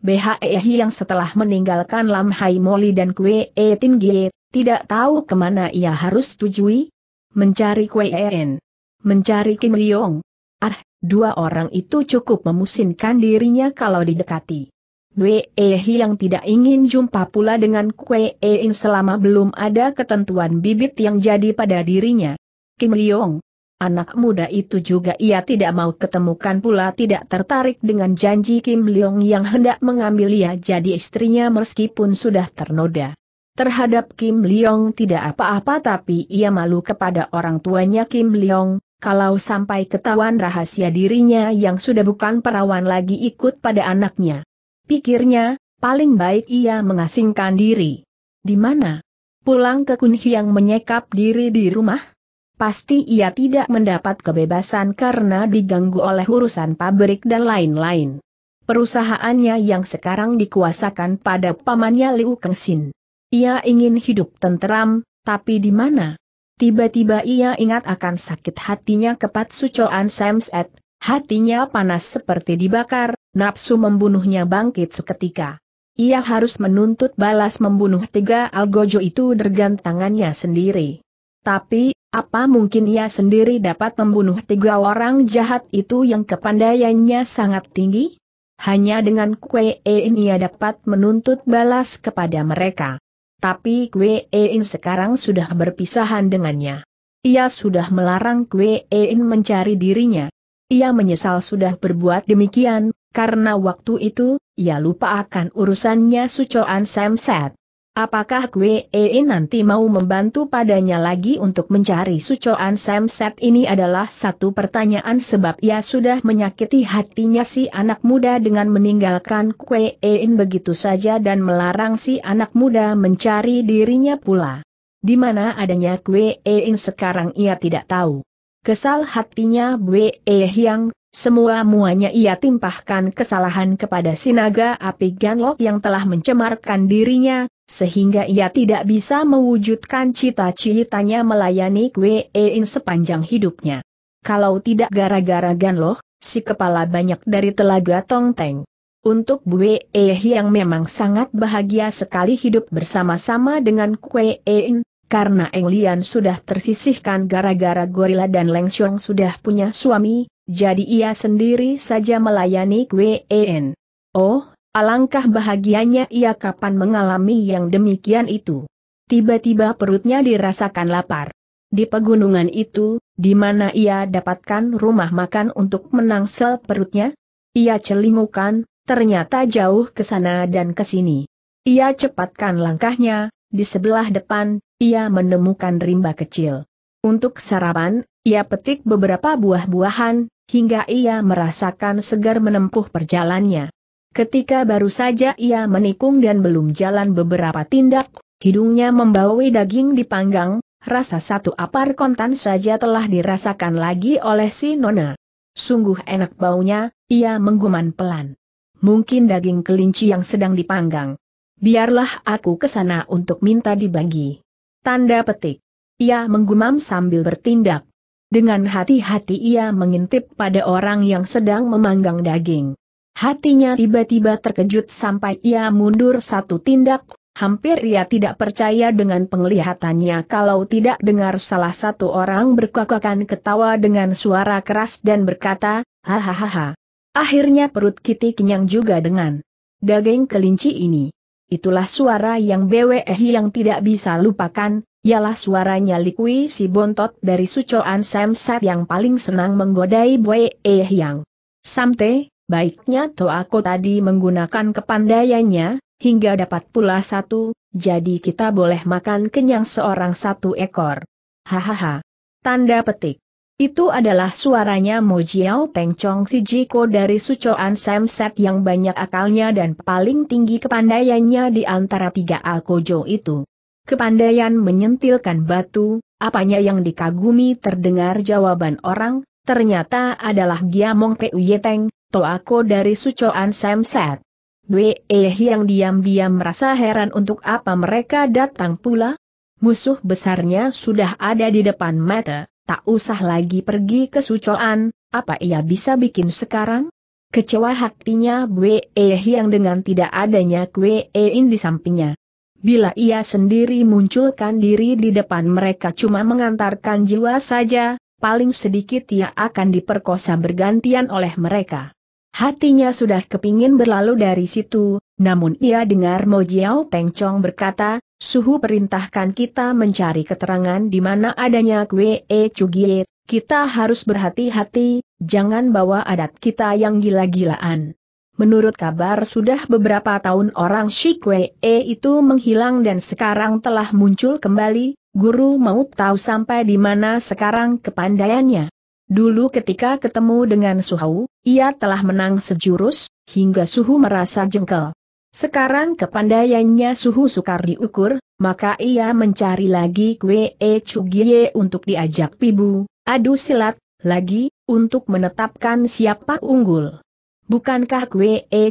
BHEHI yang setelah meninggalkan Lam Hai Moli dan Kwe E Tinggie, tidak tahu kemana ia harus tujui? Mencari Kwe En. Mencari Kim Leong. Ah, Dua orang itu cukup memusinkan dirinya kalau didekati. Wei yang tidak ingin jumpa pula dengan Kue In selama belum ada ketentuan bibit yang jadi pada dirinya. Kim Ryong, anak muda itu juga ia tidak mau ketemukan pula tidak tertarik dengan janji Kim Ryong yang hendak mengambil ia jadi istrinya meskipun sudah ternoda. Terhadap Kim Ryong tidak apa-apa tapi ia malu kepada orang tuanya Kim Ryong kalau sampai ketahuan rahasia dirinya yang sudah bukan perawan lagi ikut pada anaknya. Pikirnya, paling baik ia mengasingkan diri. Di mana? Pulang ke Kunhiang menyekap diri di rumah? Pasti ia tidak mendapat kebebasan karena diganggu oleh urusan pabrik dan lain-lain. Perusahaannya yang sekarang dikuasakan pada pamannya Liu Kengsin. Ia ingin hidup tenteram, tapi di mana? Tiba-tiba ia ingat akan sakit hatinya kepat sucoan Samset, hatinya panas seperti dibakar, nafsu membunuhnya bangkit seketika. Ia harus menuntut balas membunuh tiga algojo itu dengan tangannya sendiri. Tapi, apa mungkin ia sendiri dapat membunuh tiga orang jahat itu yang kepandaiannya sangat tinggi? Hanya dengan kue ini ia dapat menuntut balas kepada mereka tapi Kwe Ein sekarang sudah berpisahan dengannya. Ia sudah melarang Kwe Ein mencari dirinya. Ia menyesal sudah berbuat demikian, karena waktu itu, ia lupa akan urusannya Sucoan Samset. Apakah Kwe E nanti mau membantu padanya lagi untuk mencari sucoan Samset ini adalah satu pertanyaan sebab ia sudah menyakiti hatinya si anak muda dengan meninggalkan Kwe E begitu saja dan melarang si anak muda mencari dirinya pula. Di mana adanya Kwe E sekarang ia tidak tahu. Kesal hatinya Kwe E yang semua muanya ia timpahkan kesalahan kepada sinaga api Ganlok yang telah mencemarkan dirinya, sehingga ia tidak bisa mewujudkan cita-citanya melayani Kwe In sepanjang hidupnya. Kalau tidak gara-gara Ganloh, si kepala banyak dari telaga Tongteng. Untuk Bue yang memang sangat bahagia sekali hidup bersama-sama dengan Kwe In, karena Eng sudah tersisihkan gara-gara gorila dan Leng Xiong sudah punya suami, jadi ia sendiri saja melayani Kwe In. Oh, Alangkah bahagianya ia kapan mengalami yang demikian itu. Tiba-tiba perutnya dirasakan lapar. Di pegunungan itu, di mana ia dapatkan rumah makan untuk menangsel perutnya? Ia celingukan, ternyata jauh ke sana dan ke sini. Ia cepatkan langkahnya, di sebelah depan, ia menemukan rimba kecil. Untuk sarapan, ia petik beberapa buah-buahan, hingga ia merasakan segar menempuh perjalannya. Ketika baru saja ia menikung dan belum jalan beberapa tindak, hidungnya membawai daging dipanggang, rasa satu apar kontan saja telah dirasakan lagi oleh si Nona. Sungguh enak baunya, ia mengguman pelan. Mungkin daging kelinci yang sedang dipanggang. Biarlah aku ke sana untuk minta dibagi. Tanda petik. Ia menggumam sambil bertindak. Dengan hati-hati ia mengintip pada orang yang sedang memanggang daging. Hatinya tiba-tiba terkejut sampai ia mundur satu tindak, hampir ia tidak percaya dengan penglihatannya kalau tidak dengar salah satu orang berkakakan ketawa dengan suara keras dan berkata, hahaha. Akhirnya perut Kitty kenyang juga dengan daging kelinci ini. Itulah suara yang BWI yang tidak bisa lupakan, ialah suaranya Likui si bontot dari sucoan samset yang paling senang menggodai Bwe Yang. Samte, baiknya aku tadi menggunakan kepandaiannya, hingga dapat pula satu, jadi kita boleh makan kenyang seorang satu ekor. Hahaha. Tanda petik. Itu adalah suaranya Mojiao Pengcong si Jiko dari Sucoan Samset yang banyak akalnya dan paling tinggi kepandaiannya di antara tiga Alkojo itu. Kepandaian menyentilkan batu, apanya yang dikagumi terdengar jawaban orang, ternyata adalah Giamong Yeteng. Toako dari Sucoan Samset. Wei yang diam-diam merasa heran untuk apa mereka datang pula? Musuh besarnya sudah ada di depan mata, tak usah lagi pergi ke Sucoan, apa ia bisa bikin sekarang? Kecewa hatinya Wei yang dengan tidak adanya Wei In di sampingnya. Bila ia sendiri munculkan diri di depan mereka cuma mengantarkan jiwa saja, paling sedikit ia akan diperkosa bergantian oleh mereka. Hatinya sudah kepingin berlalu dari situ, namun ia dengar Mo Jiao Peng Chong berkata, Suhu perintahkan kita mencari keterangan di mana adanya Kwe E Chugie, kita harus berhati-hati, jangan bawa adat kita yang gila-gilaan. Menurut kabar sudah beberapa tahun orang Shikwe E itu menghilang dan sekarang telah muncul kembali, guru mau tahu sampai di mana sekarang kepandaiannya. Dulu ketika ketemu dengan Suhu, ia telah menang sejurus, hingga Suhu merasa jengkel. Sekarang kepandaiannya Suhu sukar diukur, maka ia mencari lagi Kwe E untuk diajak pibu, adu silat, lagi, untuk menetapkan siapa unggul. Bukankah Kwe E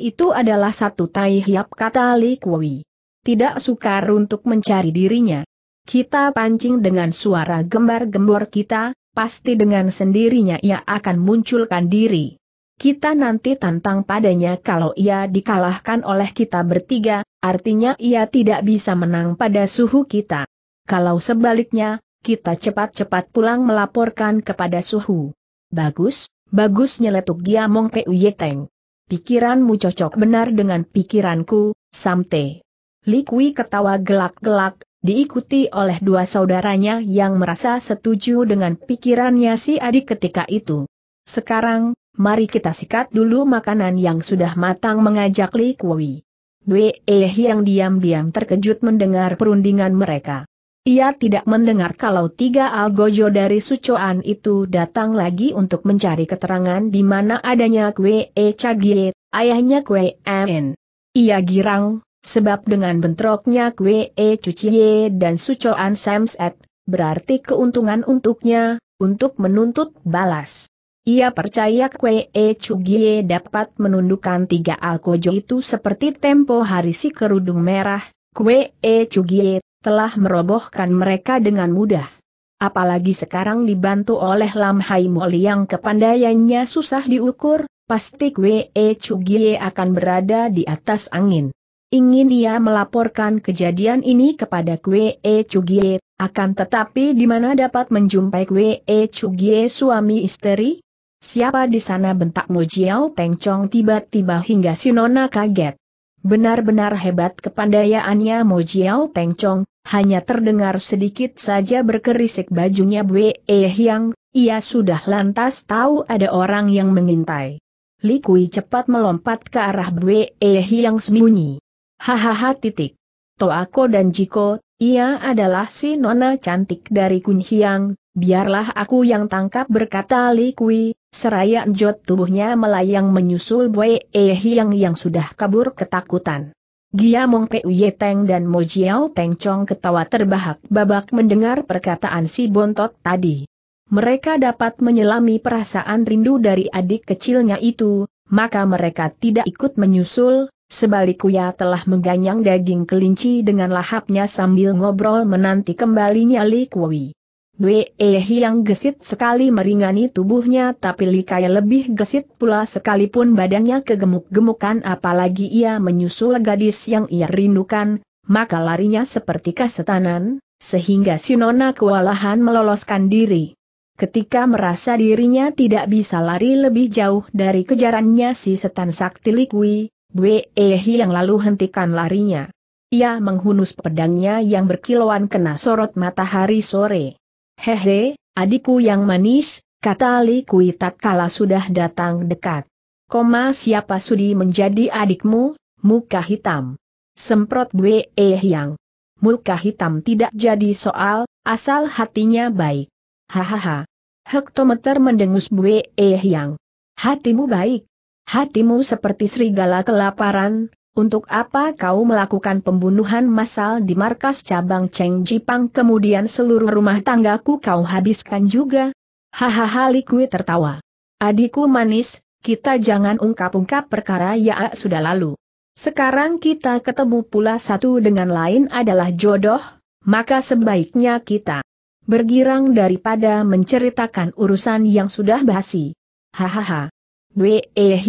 itu adalah satu tai hiap kata Li Kui? Tidak sukar untuk mencari dirinya. Kita pancing dengan suara gembar-gembor kita, pasti dengan sendirinya ia akan munculkan diri. Kita nanti tantang padanya kalau ia dikalahkan oleh kita bertiga, artinya ia tidak bisa menang pada suhu kita. Kalau sebaliknya, kita cepat-cepat pulang melaporkan kepada suhu. Bagus, bagus nyeletuk dia Mong Puyeteng. Pikiranmu cocok benar dengan pikiranku, Samte. Likui ketawa gelak-gelak, diikuti oleh dua saudaranya yang merasa setuju dengan pikirannya si adik ketika itu. Sekarang, mari kita sikat dulu makanan yang sudah matang mengajak Li Kui. Wei yang diam-diam terkejut mendengar perundingan mereka. Ia tidak mendengar kalau tiga algojo dari Sucoan itu datang lagi untuk mencari keterangan di mana adanya Kwe E Chagie, ayahnya Kwe En. Ia girang, Sebab dengan bentroknya Kwe E Cuciye dan Sucoan Samset, berarti keuntungan untuknya, untuk menuntut balas. Ia percaya Kwe E Cuciye dapat menundukkan tiga alkojo itu seperti tempo hari si kerudung merah, Kwe E Cuciye telah merobohkan mereka dengan mudah. Apalagi sekarang dibantu oleh Lam Hai Moli yang kepandaiannya susah diukur, pasti Kwe E Cuciye akan berada di atas angin. Ingin ia melaporkan kejadian ini kepada Kwe Chugie, akan tetapi di mana dapat menjumpai Kwe Chugie suami istri? Siapa di sana bentak Mojiao Pengcong tiba-tiba hingga si Nona kaget. Benar-benar hebat kepandaiannya Mojiao Pengcong, hanya terdengar sedikit saja berkerisik bajunya E Hyang, ia sudah lantas tahu ada orang yang mengintai. Li Kui cepat melompat ke arah E Hyang sembunyi. Hahaha titik. Toako dan Jiko, ia adalah si nona cantik dari Kunhiang, biarlah aku yang tangkap berkata Li Kui, seraya jod tubuhnya melayang menyusul Bue E Hiang yang sudah kabur ketakutan. Gia Giamong Puye Teng dan Mo Jiao Teng Chong ketawa terbahak babak mendengar perkataan si bontot tadi. Mereka dapat menyelami perasaan rindu dari adik kecilnya itu, maka mereka tidak ikut menyusul, Sebaliknya telah mengganyang daging kelinci dengan lahapnya sambil ngobrol menanti kembalinya Li Kui. Dwe yang gesit sekali meringani tubuhnya tapi Li Kai lebih gesit pula sekalipun badannya kegemuk-gemukan apalagi ia menyusul gadis yang ia rindukan, maka larinya seperti kasetanan, sehingga si Nona kewalahan meloloskan diri. Ketika merasa dirinya tidak bisa lari lebih jauh dari kejarannya si setan sakti Likui, Bwe eh, yang lalu hentikan larinya. Ia menghunus pedangnya yang berkilauan kena sorot matahari sore. Hehe, adikku yang manis, kata Li Kui tatkala sudah datang dekat. Koma siapa sudi menjadi adikmu, muka hitam. Semprot Wei eh, yang. Muka hitam tidak jadi soal, asal hatinya baik. Hahaha. Hektometer mendengus Wei eh, yang. Hatimu baik, Hatimu seperti serigala kelaparan, untuk apa kau melakukan pembunuhan massal di markas cabang Cheng Jipang kemudian seluruh rumah tanggaku kau habiskan juga? Hahaha Likui tertawa. Adikku manis, kita jangan ungkap-ungkap perkara ya ah, sudah lalu. Sekarang kita ketemu pula satu dengan lain adalah jodoh, maka sebaiknya kita bergirang daripada menceritakan urusan yang sudah basi. Hahaha. Wei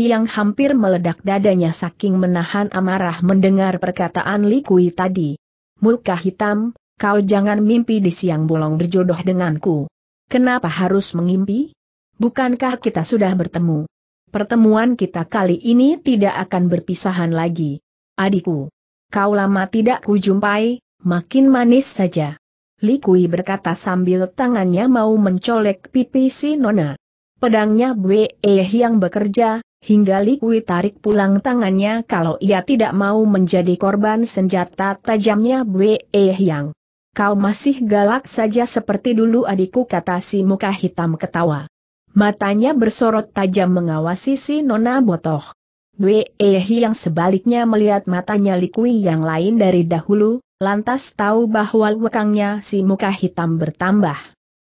yang hampir meledak dadanya saking menahan amarah mendengar perkataan Li Kui tadi. Muka hitam, kau jangan mimpi di siang bolong berjodoh denganku. Kenapa harus mengimpi? Bukankah kita sudah bertemu? Pertemuan kita kali ini tidak akan berpisahan lagi. Adikku, kau lama tidak kujumpai, makin manis saja. Li Kui berkata sambil tangannya mau mencolek pipi si Nona. Pedangnya Bwe yang bekerja, hingga Li Kui tarik pulang tangannya kalau ia tidak mau menjadi korban senjata tajamnya Bwe yang. Kau masih galak saja seperti dulu adikku kata si muka hitam ketawa. Matanya bersorot tajam mengawasi si Nona Botoh. Bwe yang sebaliknya melihat matanya Li Kui yang lain dari dahulu, lantas tahu bahwa lekangnya si muka hitam bertambah.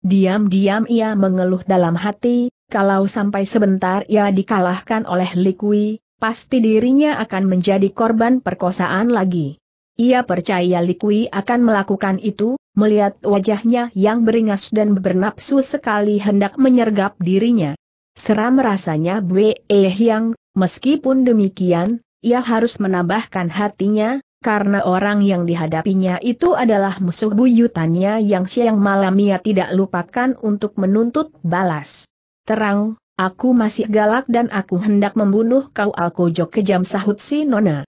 Diam-diam ia mengeluh dalam hati, kalau sampai sebentar ia dikalahkan oleh Likui, pasti dirinya akan menjadi korban perkosaan lagi. Ia percaya Likui akan melakukan itu, melihat wajahnya yang beringas dan bernapsu sekali hendak menyergap dirinya. Seram rasanya Bwe Hyang, meskipun demikian, ia harus menambahkan hatinya, karena orang yang dihadapinya itu adalah musuh buyutannya yang siang malam ia tidak lupakan untuk menuntut balas terang, aku masih galak dan aku hendak membunuh kau Alkojo kejam sahut si Nona.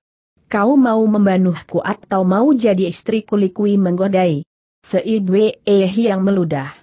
Kau mau membunuhku atau mau jadi istriku Likui menggodai. Seidwe ehi yang meludah.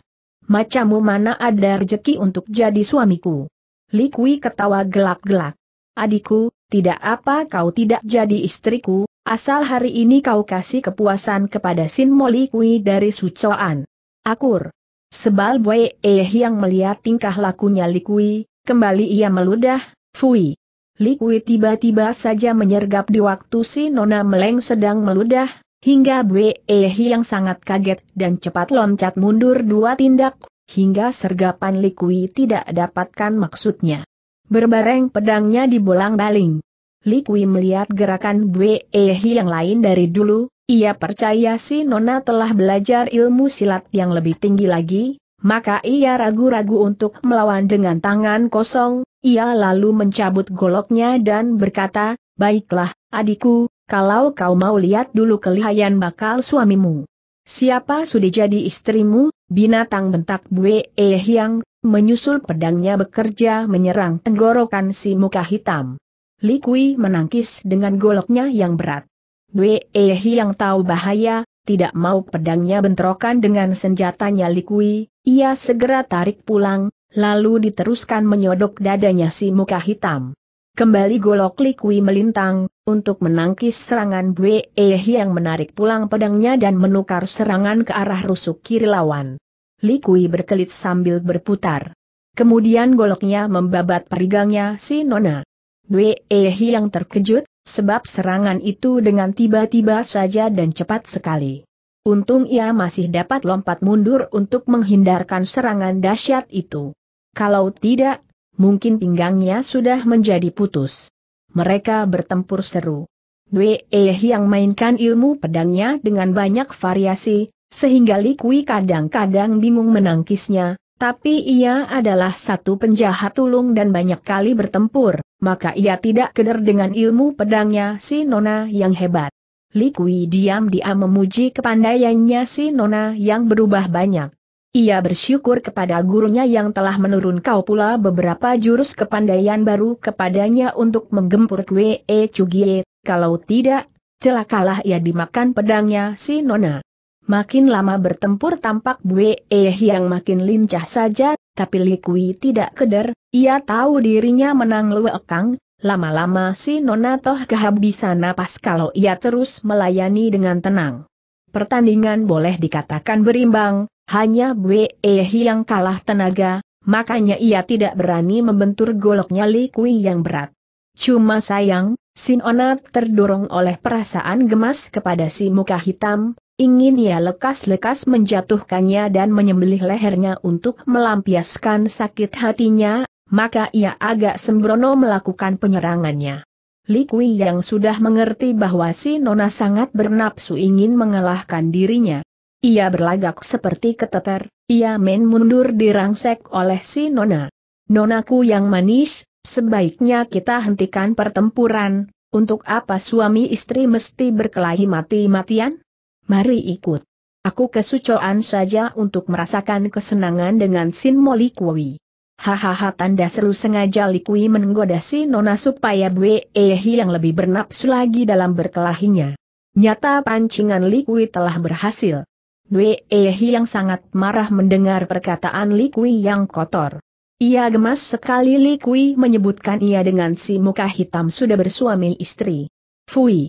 Macammu mana ada rejeki untuk jadi suamiku. Likui ketawa gelak-gelak. Adikku, tidak apa kau tidak jadi istriku, asal hari ini kau kasih kepuasan kepada Sin Molikui dari Sucoan. Akur. Sebal Wei Eh yang melihat tingkah lakunya Likui, kembali ia meludah, Fui. Likui tiba-tiba saja menyergap di waktu si Nona Meleng sedang meludah, hingga Wei Eh yang sangat kaget dan cepat loncat mundur dua tindak, hingga sergapan Likui tidak dapatkan maksudnya. Berbareng pedangnya dibolang-baling. Likui melihat gerakan Bwe yang lain dari dulu, ia percaya si Nona telah belajar ilmu silat yang lebih tinggi lagi, maka ia ragu-ragu untuk melawan dengan tangan kosong, ia lalu mencabut goloknya dan berkata, Baiklah, adikku, kalau kau mau lihat dulu kelihayan bakal suamimu. Siapa sudah jadi istrimu, binatang bentak Bue Eh Yang, menyusul pedangnya bekerja menyerang tenggorokan si muka hitam. Likui menangkis dengan goloknya yang berat. Ehi yang tahu bahaya, tidak mau pedangnya bentrokan dengan senjatanya Likui, ia segera tarik pulang, lalu diteruskan menyodok dadanya si muka hitam. Kembali golok Likui melintang, untuk menangkis serangan Ehi yang menarik pulang pedangnya dan menukar serangan ke arah rusuk kiri lawan. Likui berkelit sambil berputar. Kemudian goloknya membabat perigangnya si Nona. Ehi yang terkejut, Sebab serangan itu dengan tiba-tiba saja dan cepat sekali. Untung ia masih dapat lompat mundur untuk menghindarkan serangan dahsyat itu. Kalau tidak, mungkin pinggangnya sudah menjadi putus. Mereka bertempur seru. Wei yang mainkan ilmu pedangnya dengan banyak variasi, sehingga Likui kadang-kadang bingung menangkisnya, tapi ia adalah satu penjahat tulung dan banyak kali bertempur, maka ia tidak keder dengan ilmu pedangnya si Nona yang hebat. Li Kui diam-diam memuji kepandaiannya si Nona yang berubah banyak. Ia bersyukur kepada gurunya yang telah menurun kau pula beberapa jurus kepandaian baru kepadanya untuk menggempur Kwe E Cugie, kalau tidak, celakalah ia dimakan pedangnya si Nona. Makin lama bertempur tampak Bue Eh yang makin lincah saja, tapi Likui tidak keder, ia tahu dirinya menang luekang, lama-lama si Nona toh kehabisan napas kalau ia terus melayani dengan tenang. Pertandingan boleh dikatakan berimbang, hanya Bue Eh yang kalah tenaga, makanya ia tidak berani membentur goloknya Likui yang berat. Cuma sayang, Sinona terdorong oleh perasaan gemas kepada si muka hitam, ingin ia lekas-lekas menjatuhkannya dan menyembelih lehernya untuk melampiaskan sakit hatinya, maka ia agak sembrono melakukan penyerangannya. Li Kui yang sudah mengerti bahwa si Nona sangat bernapsu ingin mengalahkan dirinya. Ia berlagak seperti keteter, ia main mundur dirangsek oleh si Nona. Nonaku yang manis, sebaiknya kita hentikan pertempuran, untuk apa suami istri mesti berkelahi mati-matian? Mari ikut. Aku kesucoan saja untuk merasakan kesenangan dengan Sin Molikwi. Hahaha tanda seru sengaja Likui menggoda si Nona supaya Bwe Ehi yang lebih bernapsu lagi dalam berkelahinya. Nyata pancingan Likui telah berhasil. Bwe Ehi yang sangat marah mendengar perkataan Likui yang kotor. Ia gemas sekali Likui menyebutkan ia dengan si muka hitam sudah bersuami istri. Fui.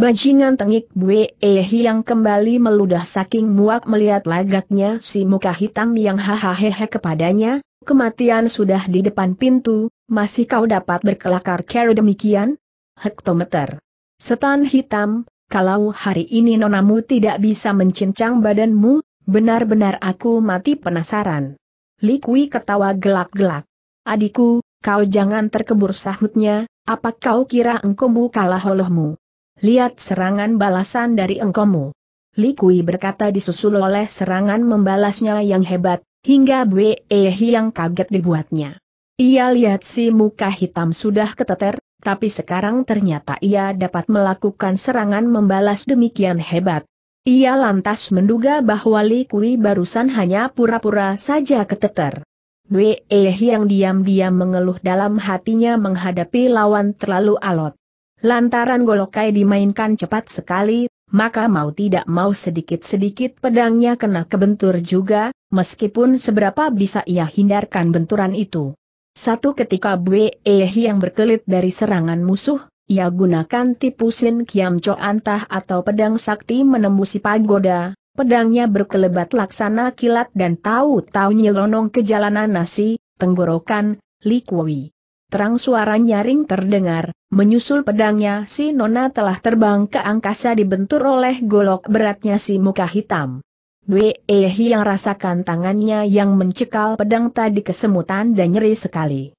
Bajingan tengik Bue Ehi yang kembali meludah saking muak melihat lagaknya si muka hitam yang hahaha kepadanya, kematian sudah di depan pintu, masih kau dapat berkelakar kera demikian? Hektometer. Setan hitam, kalau hari ini nonamu tidak bisa mencincang badanmu, benar-benar aku mati penasaran. Likui ketawa gelak-gelak. Adikku, kau jangan terkebur sahutnya, apa kau kira engkau kalah holohmu? lihat serangan balasan dari engkomu. Li Kui berkata disusul oleh serangan membalasnya yang hebat, hingga Bwe yang kaget dibuatnya. Ia lihat si muka hitam sudah keteter, tapi sekarang ternyata ia dapat melakukan serangan membalas demikian hebat. Ia lantas menduga bahwa Li Kui barusan hanya pura-pura saja keteter. Bwe yang diam-diam mengeluh dalam hatinya menghadapi lawan terlalu alot. Lantaran Golokai dimainkan cepat sekali, maka mau tidak mau sedikit-sedikit pedangnya kena kebentur juga, meskipun seberapa bisa ia hindarkan benturan itu. Satu ketika Bwe yang berkelit dari serangan musuh, ia gunakan tipu Sin Kiam Antah atau pedang sakti menembusi pagoda, pedangnya berkelebat laksana kilat dan tahu-tahu nyelonong ke jalanan nasi, tenggorokan, likui terang suara nyaring terdengar, menyusul pedangnya si Nona telah terbang ke angkasa dibentur oleh golok beratnya si muka hitam. Wehi eh, yang rasakan tangannya yang mencekal pedang tadi kesemutan dan nyeri sekali.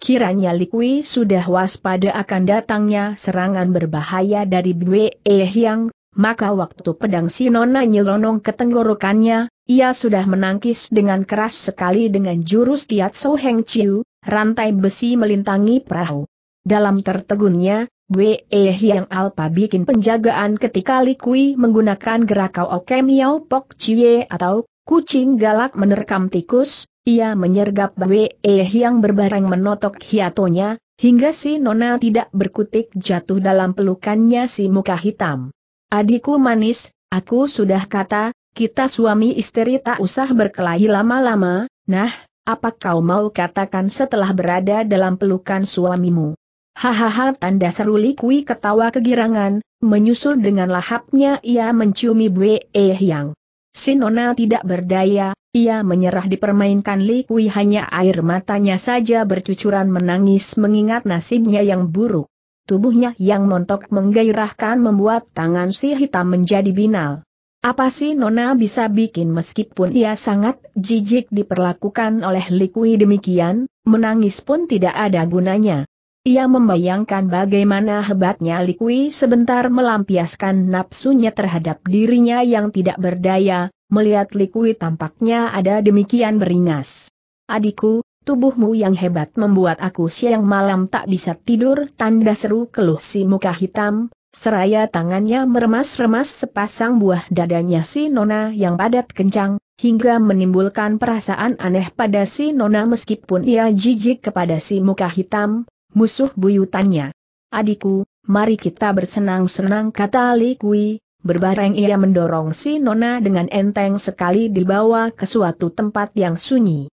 Kiranya Likui sudah waspada akan datangnya serangan berbahaya dari Bwe eh, Yang, maka waktu pedang si Nona nyelonong ke tenggorokannya, ia sudah menangkis dengan keras sekali dengan jurus Kiat Soheng Chiu, rantai besi melintangi perahu. Dalam tertegunnya, Wei Yang Alpa bikin penjagaan ketika Li Kui menggunakan gerakau Oke Miao Pok Chie atau kucing galak menerkam tikus, ia menyergap Wei Yang berbareng menotok hiatonya, hingga si Nona tidak berkutik jatuh dalam pelukannya si muka hitam. Adikku manis, aku sudah kata, kita suami istri tak usah berkelahi lama-lama, nah, apa kau mau katakan setelah berada dalam pelukan suamimu? Hahaha tanda seru Likui ketawa kegirangan, menyusul dengan lahapnya ia menciumi Bwe Yang. Sinona tidak berdaya, ia menyerah dipermainkan Likui hanya air matanya saja bercucuran menangis mengingat nasibnya yang buruk. Tubuhnya yang montok menggairahkan membuat tangan si hitam menjadi binal. Apa sih Nona bisa bikin meskipun ia sangat jijik diperlakukan oleh Likui demikian, menangis pun tidak ada gunanya. Ia membayangkan bagaimana hebatnya Likui sebentar melampiaskan nafsunya terhadap dirinya yang tidak berdaya, melihat Likui tampaknya ada demikian beringas. Adikku, tubuhmu yang hebat membuat aku siang malam tak bisa tidur tanda seru keluh si muka hitam, Seraya tangannya meremas-remas sepasang buah dadanya si Nona yang padat kencang, hingga menimbulkan perasaan aneh pada si Nona meskipun ia jijik kepada si muka hitam, musuh buyutannya. Adikku, mari kita bersenang-senang kata Li Kui, berbareng ia mendorong si Nona dengan enteng sekali dibawa ke suatu tempat yang sunyi.